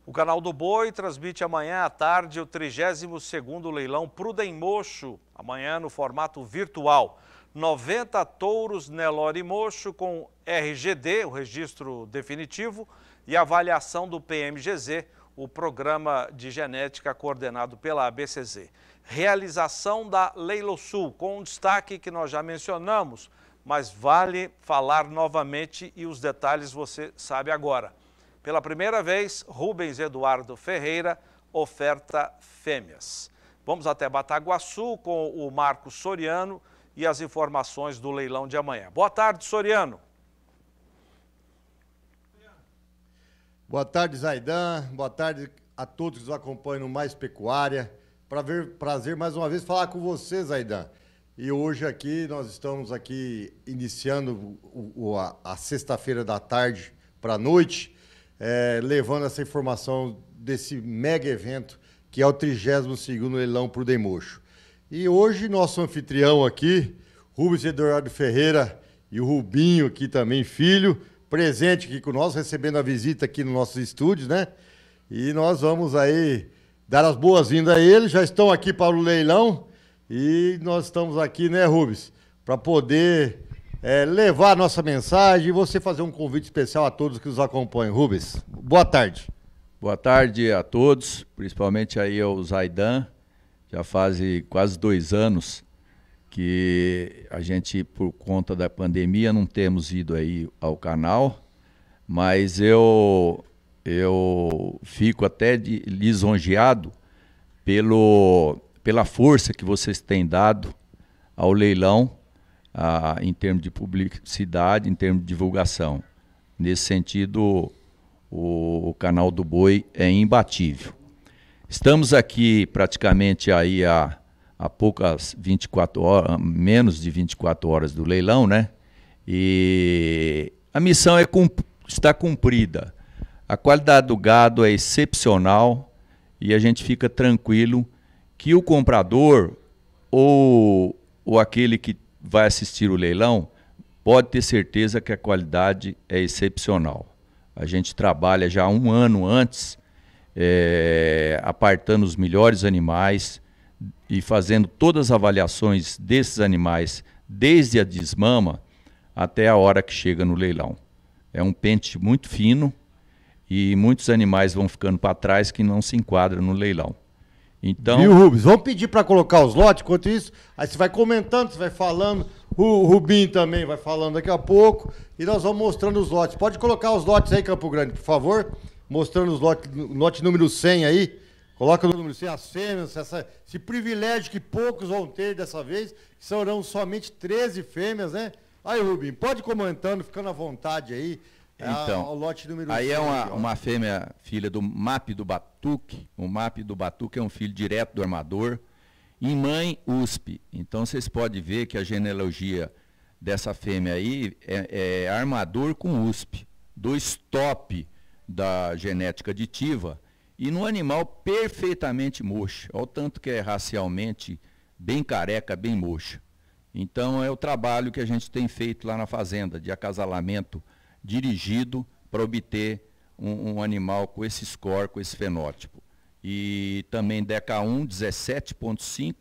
O canal do Boi transmite amanhã à tarde o 32º leilão Pruden mocho amanhã no formato virtual. 90 touros Nelore Mocho com RGD, o registro definitivo, e avaliação do PMGZ, o programa de genética coordenado pela ABCZ. Realização da Leilosul, com um destaque que nós já mencionamos, mas vale falar novamente e os detalhes você sabe agora. Pela primeira vez, Rubens Eduardo Ferreira oferta fêmeas. Vamos até Bataguaçu com o Marco Soriano e as informações do leilão de amanhã. Boa tarde, Soriano. Boa tarde, Zaidan. Boa tarde a todos que nos acompanham no Mais Pecuária. Prazer, prazer mais uma vez falar com você, Zaidan. E hoje aqui nós estamos aqui iniciando o, o, a, a sexta-feira da tarde para a noite é, levando essa informação desse mega evento que é o 32º Leilão para o Democho. E hoje nosso anfitrião aqui, Rubens Eduardo Ferreira e o Rubinho aqui também, filho, presente aqui com nós, recebendo a visita aqui nos nossos estúdios, né? E nós vamos aí dar as boas-vindas a eles, já estão aqui para o leilão e nós estamos aqui, né, Rubens, para poder é, levar a nossa mensagem e você fazer um convite especial a todos que nos acompanham. Rubens, boa tarde. Boa tarde a todos, principalmente aí ao Zaidan, já faz quase dois anos que a gente, por conta da pandemia, não temos ido aí ao canal, mas eu, eu fico até de, lisonjeado pelo, pela força que vocês têm dado ao leilão ah, em termos de publicidade, em termos de divulgação. Nesse sentido, o, o canal do Boi é imbatível. Estamos aqui praticamente aí a, poucas 24 horas, menos de 24 horas do leilão, né? E a missão é está cumprida. A qualidade do gado é excepcional e a gente fica tranquilo que o comprador ou, ou aquele que vai assistir o leilão, pode ter certeza que a qualidade é excepcional. A gente trabalha já um ano antes, é, apartando os melhores animais e fazendo todas as avaliações desses animais, desde a desmama até a hora que chega no leilão. É um pente muito fino e muitos animais vão ficando para trás que não se enquadram no leilão. Então... Viu, Rubens? Vamos pedir para colocar os lotes, enquanto isso, aí você vai comentando, você vai falando, o Rubim também vai falando daqui a pouco, e nós vamos mostrando os lotes. Pode colocar os lotes aí, Campo Grande, por favor, mostrando os lotes, lote número 100 aí, coloca o número 100, as fêmeas, essa, esse privilégio que poucos vão ter dessa vez, serão somente 13 fêmeas, né? Aí, Rubim, pode comentando, ficando à vontade aí, é então, o lote número aí é uma, uma fêmea filha do MAP do Batuque. O MAP do Batuque é um filho direto do armador. E mãe USP. Então vocês podem ver que a genealogia dessa fêmea aí é, é armador com USP. Dois top da genética aditiva. E no animal perfeitamente mocho. Olha o tanto que é racialmente bem careca, bem mocho. Então é o trabalho que a gente tem feito lá na fazenda, de acasalamento dirigido para obter um, um, animal com esse score, com esse fenótipo. E também DK1, 17,5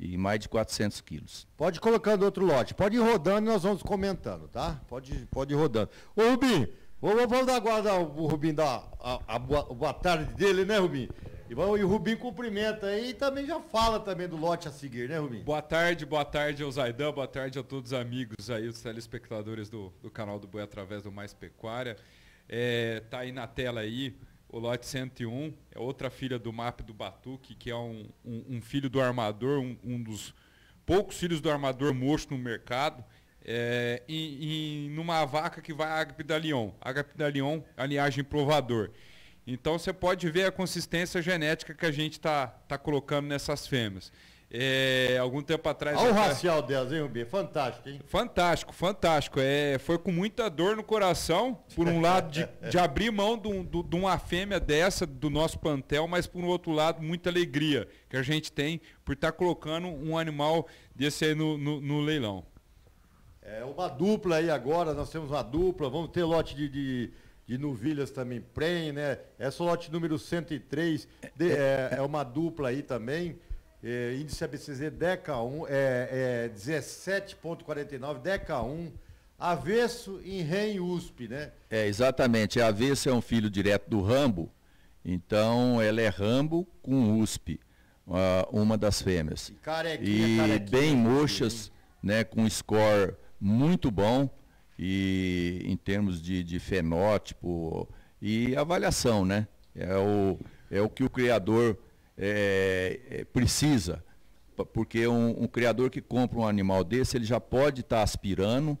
e mais de 400 quilos. Pode ir colocando outro lote. Pode ir rodando e nós vamos comentando, tá? Pode, pode ir rodando. Ô, Rubim, vamos, dar guarda o Rubinho dar a, a, a, boa, tarde dele, né, Rubim? E, bom, e o Rubim cumprimenta aí e também já fala também do lote a seguir, né, Rubim? Boa tarde, boa tarde ao Zaidan, boa tarde a todos os amigos aí, os telespectadores do, do canal do Boi através do Mais Pecuária. É, tá aí na tela aí o lote 101, é outra filha do MAP do Batuque, que é um, um, um filho do armador, um, um, dos poucos filhos do armador mocho no mercado, é, e, e numa vaca que vai a Agapidalion. Agapidalion, a linhagem provador. Então você pode ver a consistência genética que a gente está tá colocando nessas fêmeas. É, algum tempo atrás. Olha o racial delas, hein, Rubinho? Fantástico, hein? Fantástico, fantástico. É, foi com muita dor no coração, por um lado, de, de abrir mão de, um, de, uma fêmea dessa, do nosso plantel, mas por um outro lado, muita alegria que a gente tem por estar tá colocando um animal desse aí no, no, no leilão. É uma dupla aí agora, nós temos uma dupla, vamos ter lote de, de de Nuvilhas também, Prem, né? É só lote número 103, de, é, é uma dupla aí também. É, índice ABCZ DECA 1, é, é 17,49, DECA 1. Avesso em REM USP, né? É, exatamente. Avesso é um filho direto do Rambo, então ela é Rambo com USP, ah, uma das fêmeas. Carequinha, e carequinha, bem carequinha, mochas, hein? né, com score muito bom e em termos de, de fenótipo e avaliação, né? É o, é o que o criador é, é precisa, porque um, um, criador que compra um animal desse, ele já pode estar tá aspirando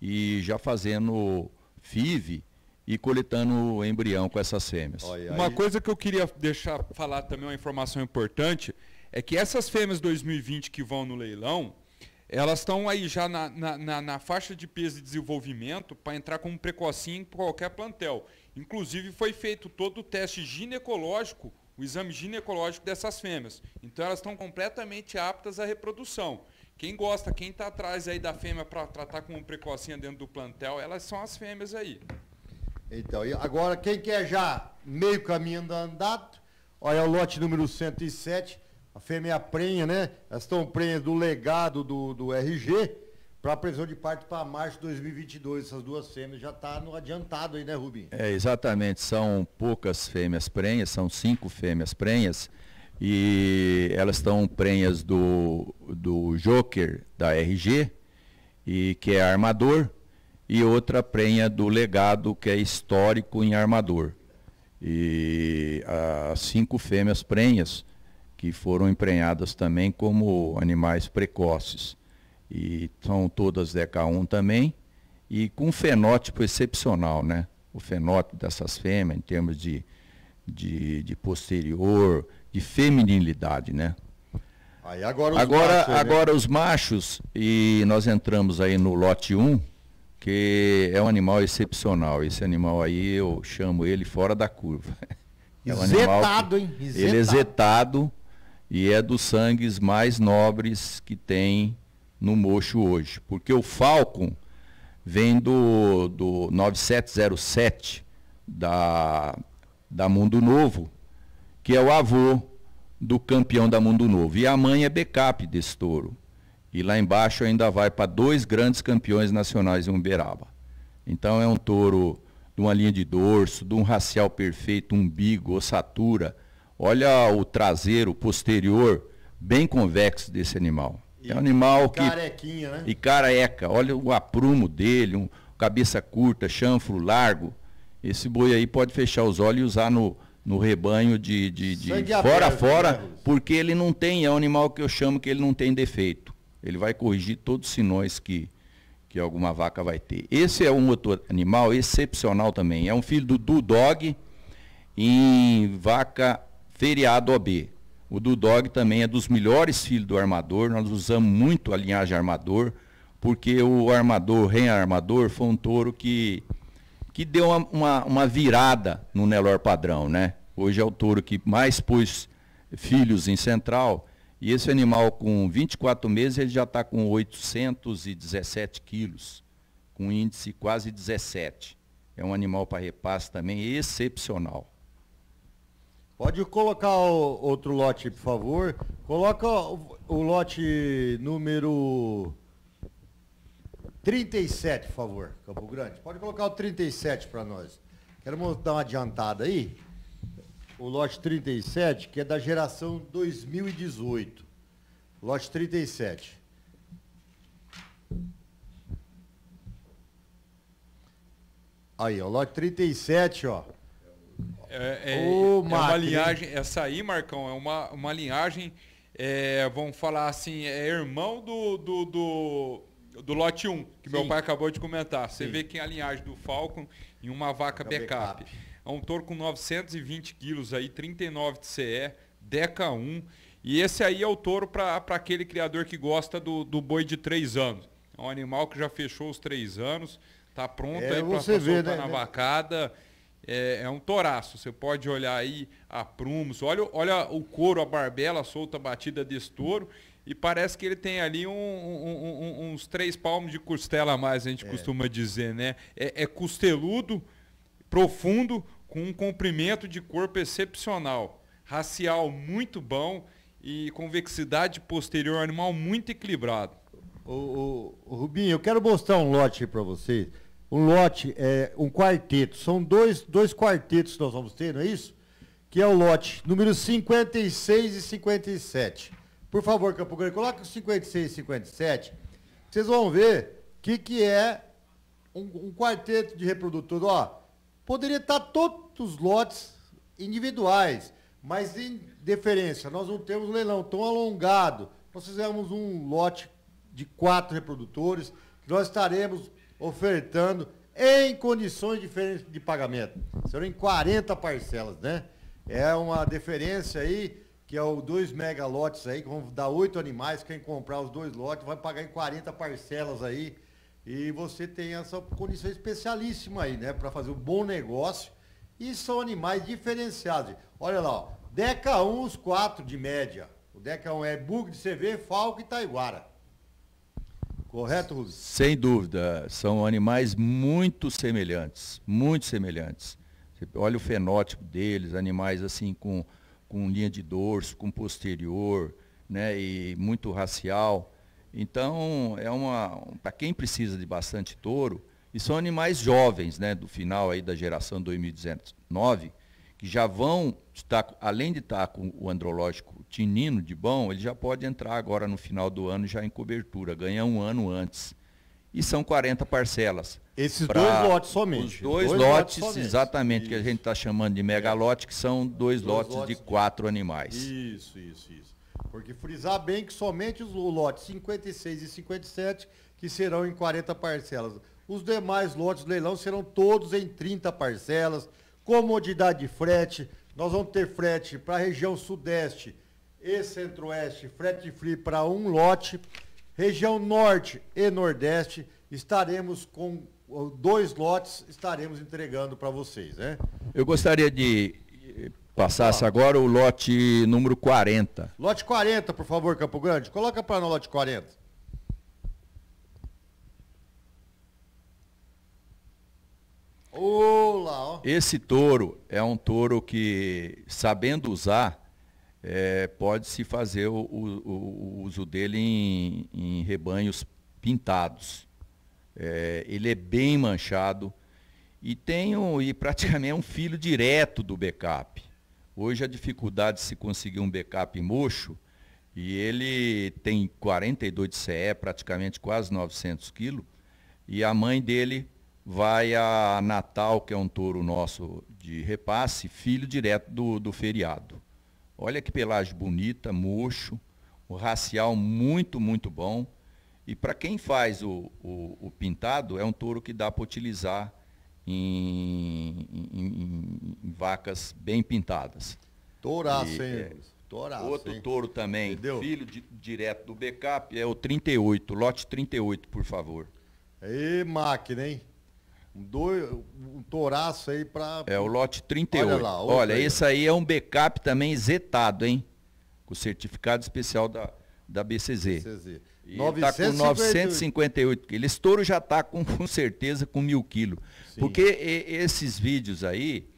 e já fazendo FIV e coletando embrião com essas fêmeas. Olha, uma coisa que eu queria deixar falar também, uma informação importante, é que essas fêmeas 2020 que vão no leilão, elas estão aí já na, na, na, na, faixa de peso de desenvolvimento para entrar como precocinho em qualquer plantel. Inclusive foi feito todo o teste ginecológico, o exame ginecológico dessas fêmeas. Então elas estão completamente aptas à reprodução. Quem gosta, quem está atrás aí da fêmea para tratar como precocinha dentro do plantel, elas são as fêmeas aí. Então, agora quem quer já meio caminho andado, olha o lote número 107 a fêmea é prenha, né? Elas estão prenhas do legado do, do RG para a prisão de parto para março de 2022. Essas duas fêmeas já está no adiantado aí, né, Rubinho? É, exatamente. São poucas fêmeas prenhas, são cinco fêmeas prenhas. E elas estão prenhas do, do Joker da RG, e que é armador, e outra prenha do legado, que é histórico em armador. E as cinco fêmeas prenhas que foram emprenhadas também como animais precoces. E são todas DK1 também, e com um fenótipo excepcional, né? O fenótipo dessas fêmeas, em termos de, de, de posterior, de feminilidade, né? Aí agora os agora, machos. Né? Agora né? os machos, e nós entramos aí no lote 1, que é um animal excepcional. Esse animal aí eu chamo ele fora da curva. É um zetado, animal que, hein? Zetado. Ele é zetado e é dos sangues mais nobres que tem no mocho hoje. Porque o Falcon vem do, do 9707 da, da Mundo Novo, que é o avô do campeão da Mundo Novo. E a mãe é backup desse touro. E lá embaixo ainda vai para dois grandes campeões nacionais em Uberaba. Então é um touro de uma linha de dorso, de um racial perfeito, umbigo, ossatura Olha o traseiro posterior bem convexo desse animal. E é um animal que. Carequinha, né? E careca. Olha o aprumo dele, um, cabeça curta, chanfro largo. Esse boi aí pode fechar os olhos e usar no, no rebanho de, de, de fora a né, fora, porque ele não tem, é um animal que eu chamo que ele não tem defeito. Ele vai corrigir todos os sinões que, que alguma vaca vai ter. Esse é um outro animal excepcional também. É um filho do dog em vaca Feriado OB. O do Dog também é dos melhores filhos do armador. Nós usamos muito a linhagem armador, porque o armador, o rei armador, foi um touro que, que deu uma, uma, uma, virada no Nelor padrão, né? Hoje é o touro que mais pôs filhos em central. E esse animal com 24 meses, ele já está com 817 quilos, com índice quase 17. É um animal para repasse também excepcional. Pode colocar o, outro lote, por favor. Coloca o, o lote número 37, por favor, Campo Grande. Pode colocar o 37 para nós. Quero dar uma adiantada aí. O lote 37, que é da geração 2018. Lote 37. Aí, ó, lote 37, ó. É, é, é uma linhagem. Essa aí, Marcão, é uma, uma linhagem. É, vamos falar assim, é irmão do, do, do, do lote 1, que Sim. meu pai acabou de comentar. Você Sim. vê que é a linhagem do Falcon e uma vaca é backup. backup. É um touro com 920 quilos aí, 39 de CE, Deca 1. E esse aí é o touro para aquele criador que gosta do, do boi de três anos. É um animal que já fechou os três anos, tá pronto é, aí para soltar né, na né? vacada é, é um toraço. Você pode olhar aí a prumos, olha, olha o couro, a barbela solta, batida de estouro. E parece que ele tem ali um, um, um, uns três palmos de costela a mais, a gente é. costuma dizer, né? É, é, costeludo, profundo, com um comprimento de corpo excepcional. Racial muito bom e convexidade posterior animal muito equilibrado. O, Rubinho, eu quero mostrar um lote para vocês um lote, é, um quarteto. São dois, dois quartetos que nós vamos ter, não é isso? Que é o lote número 56 e 57. Por favor, Campo Grande, coloque os 56 e 57. Vocês vão ver o que, que é um, um, quarteto de reprodutor. Ó, poderia estar todos os lotes individuais, mas em deferência, nós não temos um leilão tão alongado. Nós fizemos um lote de quatro reprodutores, que nós estaremos ofertando em condições diferentes de pagamento. Serão em 40 parcelas, né? É uma diferença aí, que é o dois mega lotes aí, que vão dar oito animais. Quem comprar os dois lotes vai pagar em 40 parcelas aí. E você tem essa condição especialíssima aí, né? Para fazer um bom negócio. E são animais diferenciados. Olha lá, ó. Deca 1, os de média. O Deca 1 é Bug de CV, Falco e Taiguara. Correto, Rubens? Sem dúvida. São animais muito semelhantes, muito semelhantes. Você olha o fenótipo deles, animais assim com, com linha de dorso, com posterior, né, e muito racial. Então, é uma. Para quem precisa de bastante touro, e são animais jovens, né, do final aí da geração 2019, que já vão estar, além de estar com o andrológico tinino de bom, ele já pode entrar agora no final do ano já em cobertura, ganha um ano antes. E são 40 parcelas. Esses dois lotes somente. Os dois, dois lotes, lotes exatamente, isso. que a gente está chamando de megalote, que são dois, dois lotes, lotes, de quatro animais. Isso, isso, isso. Porque frisar bem que somente os lotes 56 e 57, que serão em 40 parcelas. Os demais lotes do leilão serão todos em 30 parcelas, comodidade de frete. Nós vamos ter frete para a região sudeste, e Centro-Oeste, frete free para um lote. Região Norte e Nordeste, estaremos com dois lotes, estaremos entregando para vocês, né? Eu gostaria de eh, passar ah. agora o lote número 40. Lote 40, por favor, Campo Grande. Coloca para nós o lote 40. Olá, ó. Esse touro é um touro que, sabendo usar, é, pode-se fazer o, o, o, uso dele em, em rebanhos pintados. É, ele é bem manchado e tem um, e praticamente é um filho direto do backup. Hoje a dificuldade de se conseguir um backup mocho, e ele tem 42 de CE, praticamente quase 900 quilos, e a mãe dele vai a Natal, que é um touro nosso de repasse, filho direto do, do feriado. Olha que pelagem bonita, murcho, o racial muito, muito bom. E para quem faz o, o, o, pintado, é um touro que dá para utilizar em, em, em, vacas bem pintadas. Touraço, hein? é, Touraço, Outro hein? touro também, Entendeu? filho de, direto do backup, é o 38, lote 38, por favor. Ê, máquina, hein? Um, do, um toraço aí para. É o lote 38. Olha, lá, Olha aí. esse aí é um backup também zetado, hein? Com certificado especial da, da BCZ. BCZ. E 958. Tá com 958 quilos. estouro touro já está com, com certeza com mil quilos. Porque e, esses vídeos aí,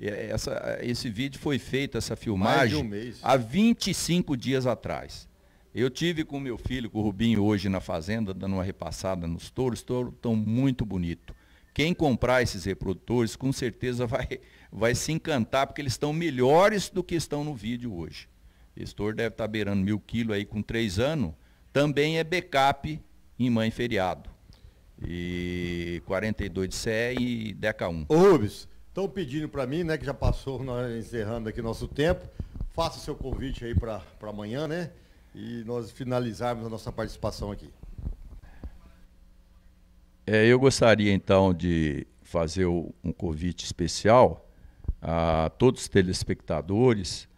essa, esse vídeo foi feito, essa filmagem, um há 25 dias atrás. Eu tive com meu filho, com o Rubinho, hoje na fazenda, dando uma repassada nos touros. Os touros estão muito bonitos. Quem comprar esses reprodutores, com certeza vai, vai se encantar, porque eles estão melhores do que estão no vídeo hoje. Estor deve estar tá beirando mil quilos aí com três anos. Também é backup em mãe feriado. E 42 de sé e Deca 1. Ô Rubens, estão pedindo para mim, né, que já passou, nós encerrando aqui nosso tempo. Faça o seu convite aí para amanhã, né? E nós finalizarmos a nossa participação aqui. É, eu gostaria então de fazer um convite especial a todos os telespectadores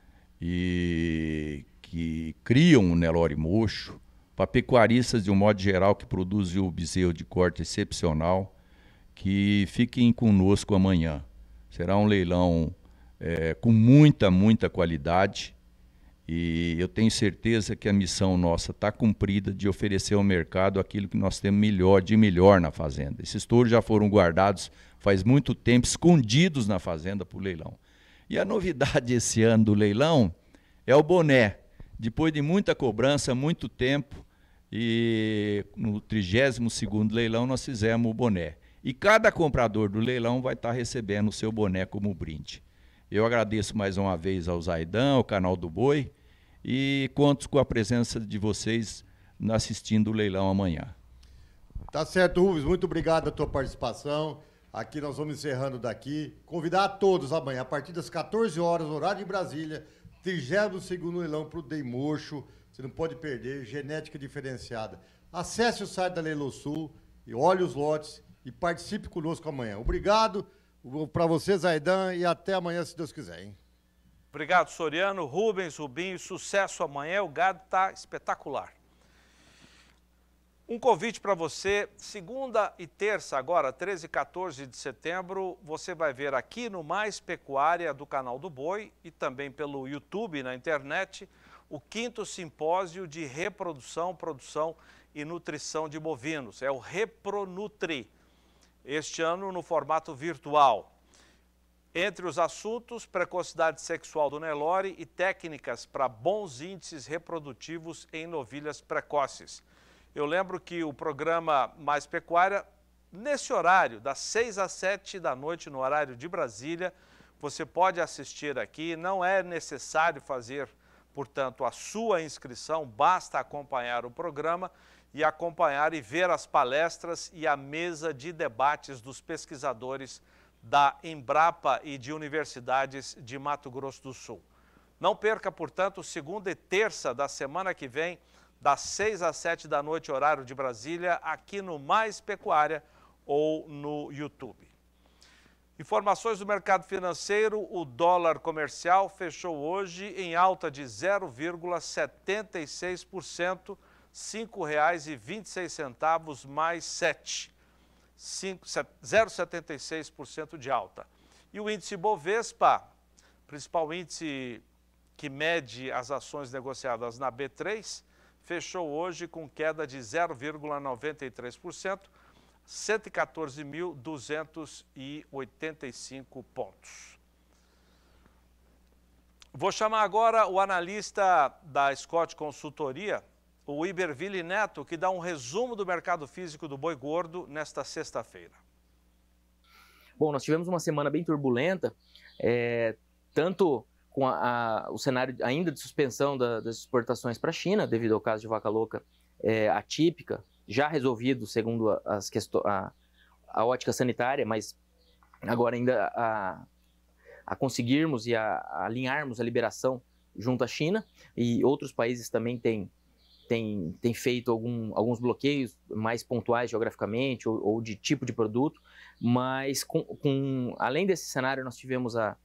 e que criam o Nelore Mocho, para pecuaristas de um modo geral que produzem o bezerro de corte excepcional, que fiquem conosco amanhã. Será um leilão é, com muita, muita qualidade e eu tenho certeza que a missão nossa está cumprida de oferecer ao mercado aquilo que nós temos melhor, de melhor na fazenda. Esses touros já foram guardados faz muito tempo, escondidos na fazenda para o leilão. E a novidade esse ano do leilão é o boné. Depois de muita cobrança, muito tempo, e no 32º leilão nós fizemos o boné. E cada comprador do leilão vai estar tá recebendo o seu boné como brinde. Eu agradeço mais uma vez ao Zaidão, ao canal do Boi, e conto com a presença de vocês assistindo o leilão amanhã. Tá certo, Rubens. Muito obrigado pela tua participação. Aqui nós vamos encerrando daqui. Convidar a todos amanhã, a partir das 14 horas, horário de Brasília, 32 leilão para o Deimocho. Você não pode perder, genética diferenciada. Acesse o site da Leilão Sul e olhe os lotes e participe conosco amanhã. Obrigado. Para você, Zaidan, e até amanhã, se Deus quiser, hein? Obrigado, Soriano. Rubens, Rubinho, sucesso amanhã. O gado está espetacular. Um convite para você, segunda e terça, agora, 13 e 14 de setembro, você vai ver aqui no Mais Pecuária do canal do Boi e também pelo YouTube na internet, o quinto simpósio de reprodução, produção e nutrição de bovinos. É o Repronutri este ano no formato virtual. Entre os assuntos, precocidade sexual do Nelore e técnicas para bons índices reprodutivos em novilhas precoces. Eu lembro que o programa Mais Pecuária, nesse horário, das 6 às 7 da noite, no horário de Brasília, você pode assistir aqui, não é necessário fazer, portanto, a sua inscrição, basta acompanhar o programa e acompanhar e ver as palestras e a mesa de debates dos pesquisadores da Embrapa e de universidades de Mato Grosso do Sul. Não perca, portanto, segunda e terça da semana que vem, das 6 às 7 da noite, horário de Brasília, aqui no Mais Pecuária ou no YouTube. Informações do mercado financeiro: o dólar comercial fechou hoje em alta de 0,76% R$ 5,26 mais 7, 0,76% de alta. E o índice Bovespa, principal índice que mede as ações negociadas na B3, fechou hoje com queda de 0,93%, 114.285 pontos. Vou chamar agora o analista da Scott Consultoria, o Iberville Neto, que dá um resumo do mercado físico do boi gordo nesta sexta-feira. Bom, nós tivemos uma semana bem turbulenta, é, tanto com a, a, o cenário ainda de suspensão da, das exportações para a China, devido ao caso de vaca louca é, atípica, já resolvido segundo a, a, a ótica sanitária, mas agora ainda a, a conseguirmos e a, a alinharmos a liberação junto à China e outros países também têm tem, tem feito algum, alguns bloqueios mais pontuais geograficamente ou, ou de tipo de produto, mas com, com, além desse cenário, nós tivemos a,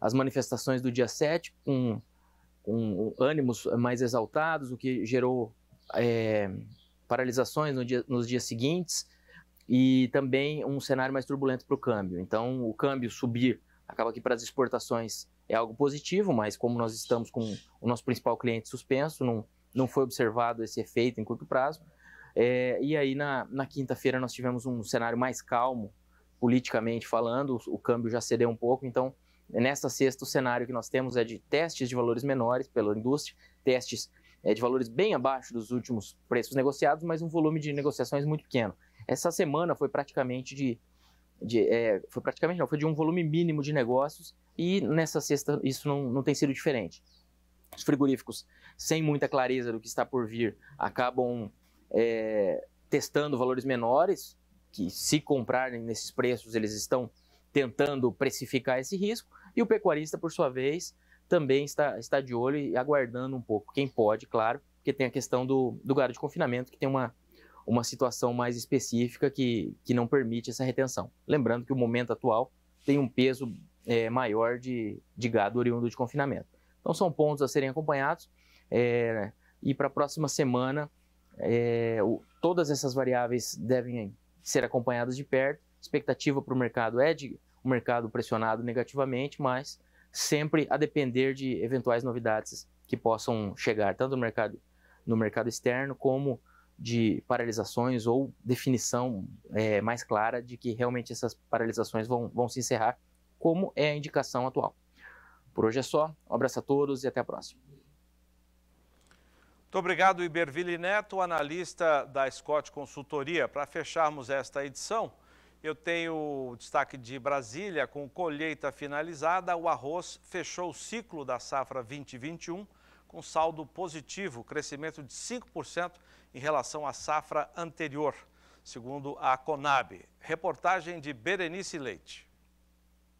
as manifestações do dia 7 com, com ânimos mais exaltados, o que gerou é, paralisações no dia, nos dias seguintes e também um cenário mais turbulento para o câmbio. Então, o câmbio subir acaba que para as exportações é algo positivo, mas como nós estamos com o nosso principal cliente suspenso, não, não foi observado esse efeito em curto prazo. É, e aí, na, na quinta-feira, nós tivemos um cenário mais calmo, politicamente falando, o, o câmbio já cedeu um pouco, então, nesta sexta, o cenário que nós temos é de testes de valores menores pela indústria, testes é, de valores bem abaixo dos últimos preços negociados, mas um volume de negociações muito pequeno. Essa semana foi praticamente de. de é, foi praticamente não, foi de um volume mínimo de negócios, e nessa sexta isso não, não tem sido diferente. Os frigoríficos, sem muita clareza do que está por vir, acabam é, testando valores menores, que se comprarem nesses preços, eles estão tentando precificar esse risco, e o pecuarista, por sua vez, também está, está de olho e aguardando um pouco, quem pode, claro, porque tem a questão do, do gado de confinamento, que tem uma, uma situação mais específica que, que não permite essa retenção. Lembrando que o momento atual tem um peso é, maior de, de gado oriundo de confinamento. Então são pontos a serem acompanhados. É, e para a próxima semana, é, o, todas essas variáveis devem ser acompanhadas de perto. A expectativa para o mercado é de o um mercado pressionado negativamente, mas sempre a depender de eventuais novidades que possam chegar, tanto no mercado, no mercado externo como de paralisações ou definição é, mais clara de que realmente essas paralisações vão, vão se encerrar, como é a indicação atual. Por hoje é só. Um abraço a todos e até a próxima. Muito obrigado, Iberville Neto, analista da Scott Consultoria. Para fecharmos esta edição, eu tenho o destaque de Brasília, com colheita finalizada, o arroz fechou o ciclo da safra 2021 com saldo positivo, crescimento de 5% em relação à safra anterior, segundo a Conab. Reportagem de Berenice Leite.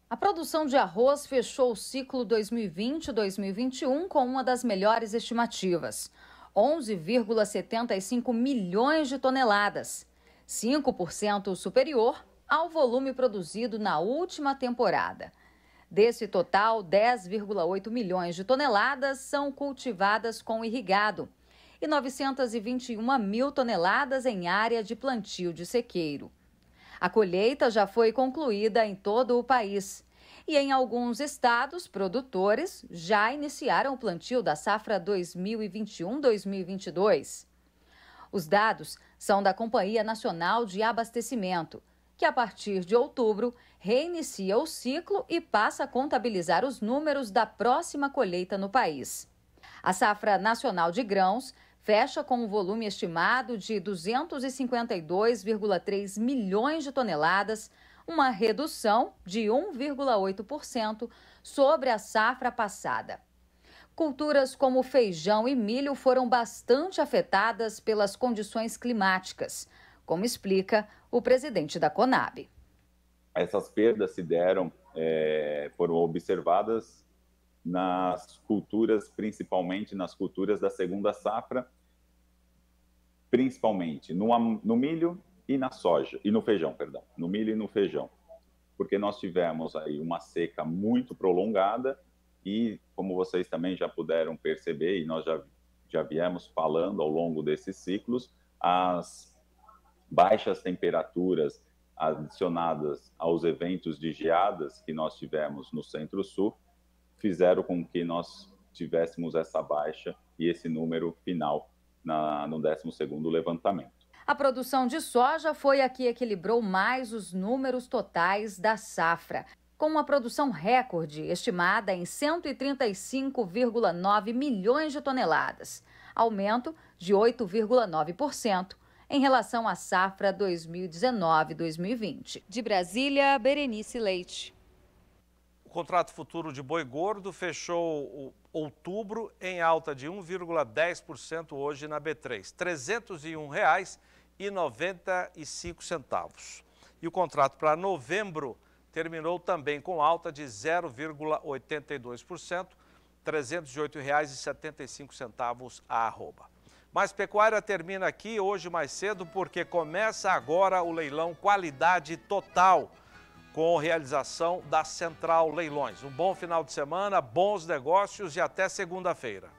A produção de arroz fechou o ciclo 2020-2021 com uma das melhores estimativas: 11,75 milhões de toneladas, 5% superior ao volume produzido na última temporada. Desse total, 10,8 milhões de toneladas são cultivadas com irrigado e 921 mil toneladas em área de plantio de sequeiro. A colheita já foi concluída em todo o país. E em alguns estados, produtores já iniciaram o plantio da safra 2021-2022. Os dados são da Companhia Nacional de Abastecimento, que a partir de outubro reinicia o ciclo e passa a contabilizar os números da próxima colheita no país. A safra nacional de grãos fecha com um volume estimado de 252,3 milhões de toneladas, uma redução de 1,8% sobre a safra passada. Culturas como feijão e milho foram bastante afetadas pelas condições climáticas, como explica o presidente da Conab. Essas perdas se deram, é, foram observadas nas culturas, principalmente nas culturas da segunda safra, principalmente no, no milho e na soja, e no feijão, perdão, no milho e no feijão, porque nós tivemos aí uma seca muito prolongada e, como vocês também já puderam perceber, e nós já, já viemos falando ao longo desses ciclos, as baixas temperaturas adicionadas aos eventos de geadas que nós tivemos no Centro-Sul fizeram com que nós tivéssemos essa baixa e esse número final na, no 12º levantamento. A produção de soja foi a que equilibrou mais os números totais da safra, com uma produção recorde estimada em 135,9 milhões de toneladas, aumento de 8,9% em relação à safra 2019-2020. De Brasília, Berenice Leite contrato futuro de boi gordo fechou outubro em alta de 1,10% hoje na B3, R$ 301,95. E o contrato para novembro terminou também com alta de 0,82%, R$ 308,75 a arroba. Mas Pecuária termina aqui hoje mais cedo porque começa agora o leilão Qualidade Total com realização da Central Leilões. Um bom final de semana, bons negócios e até segunda-feira.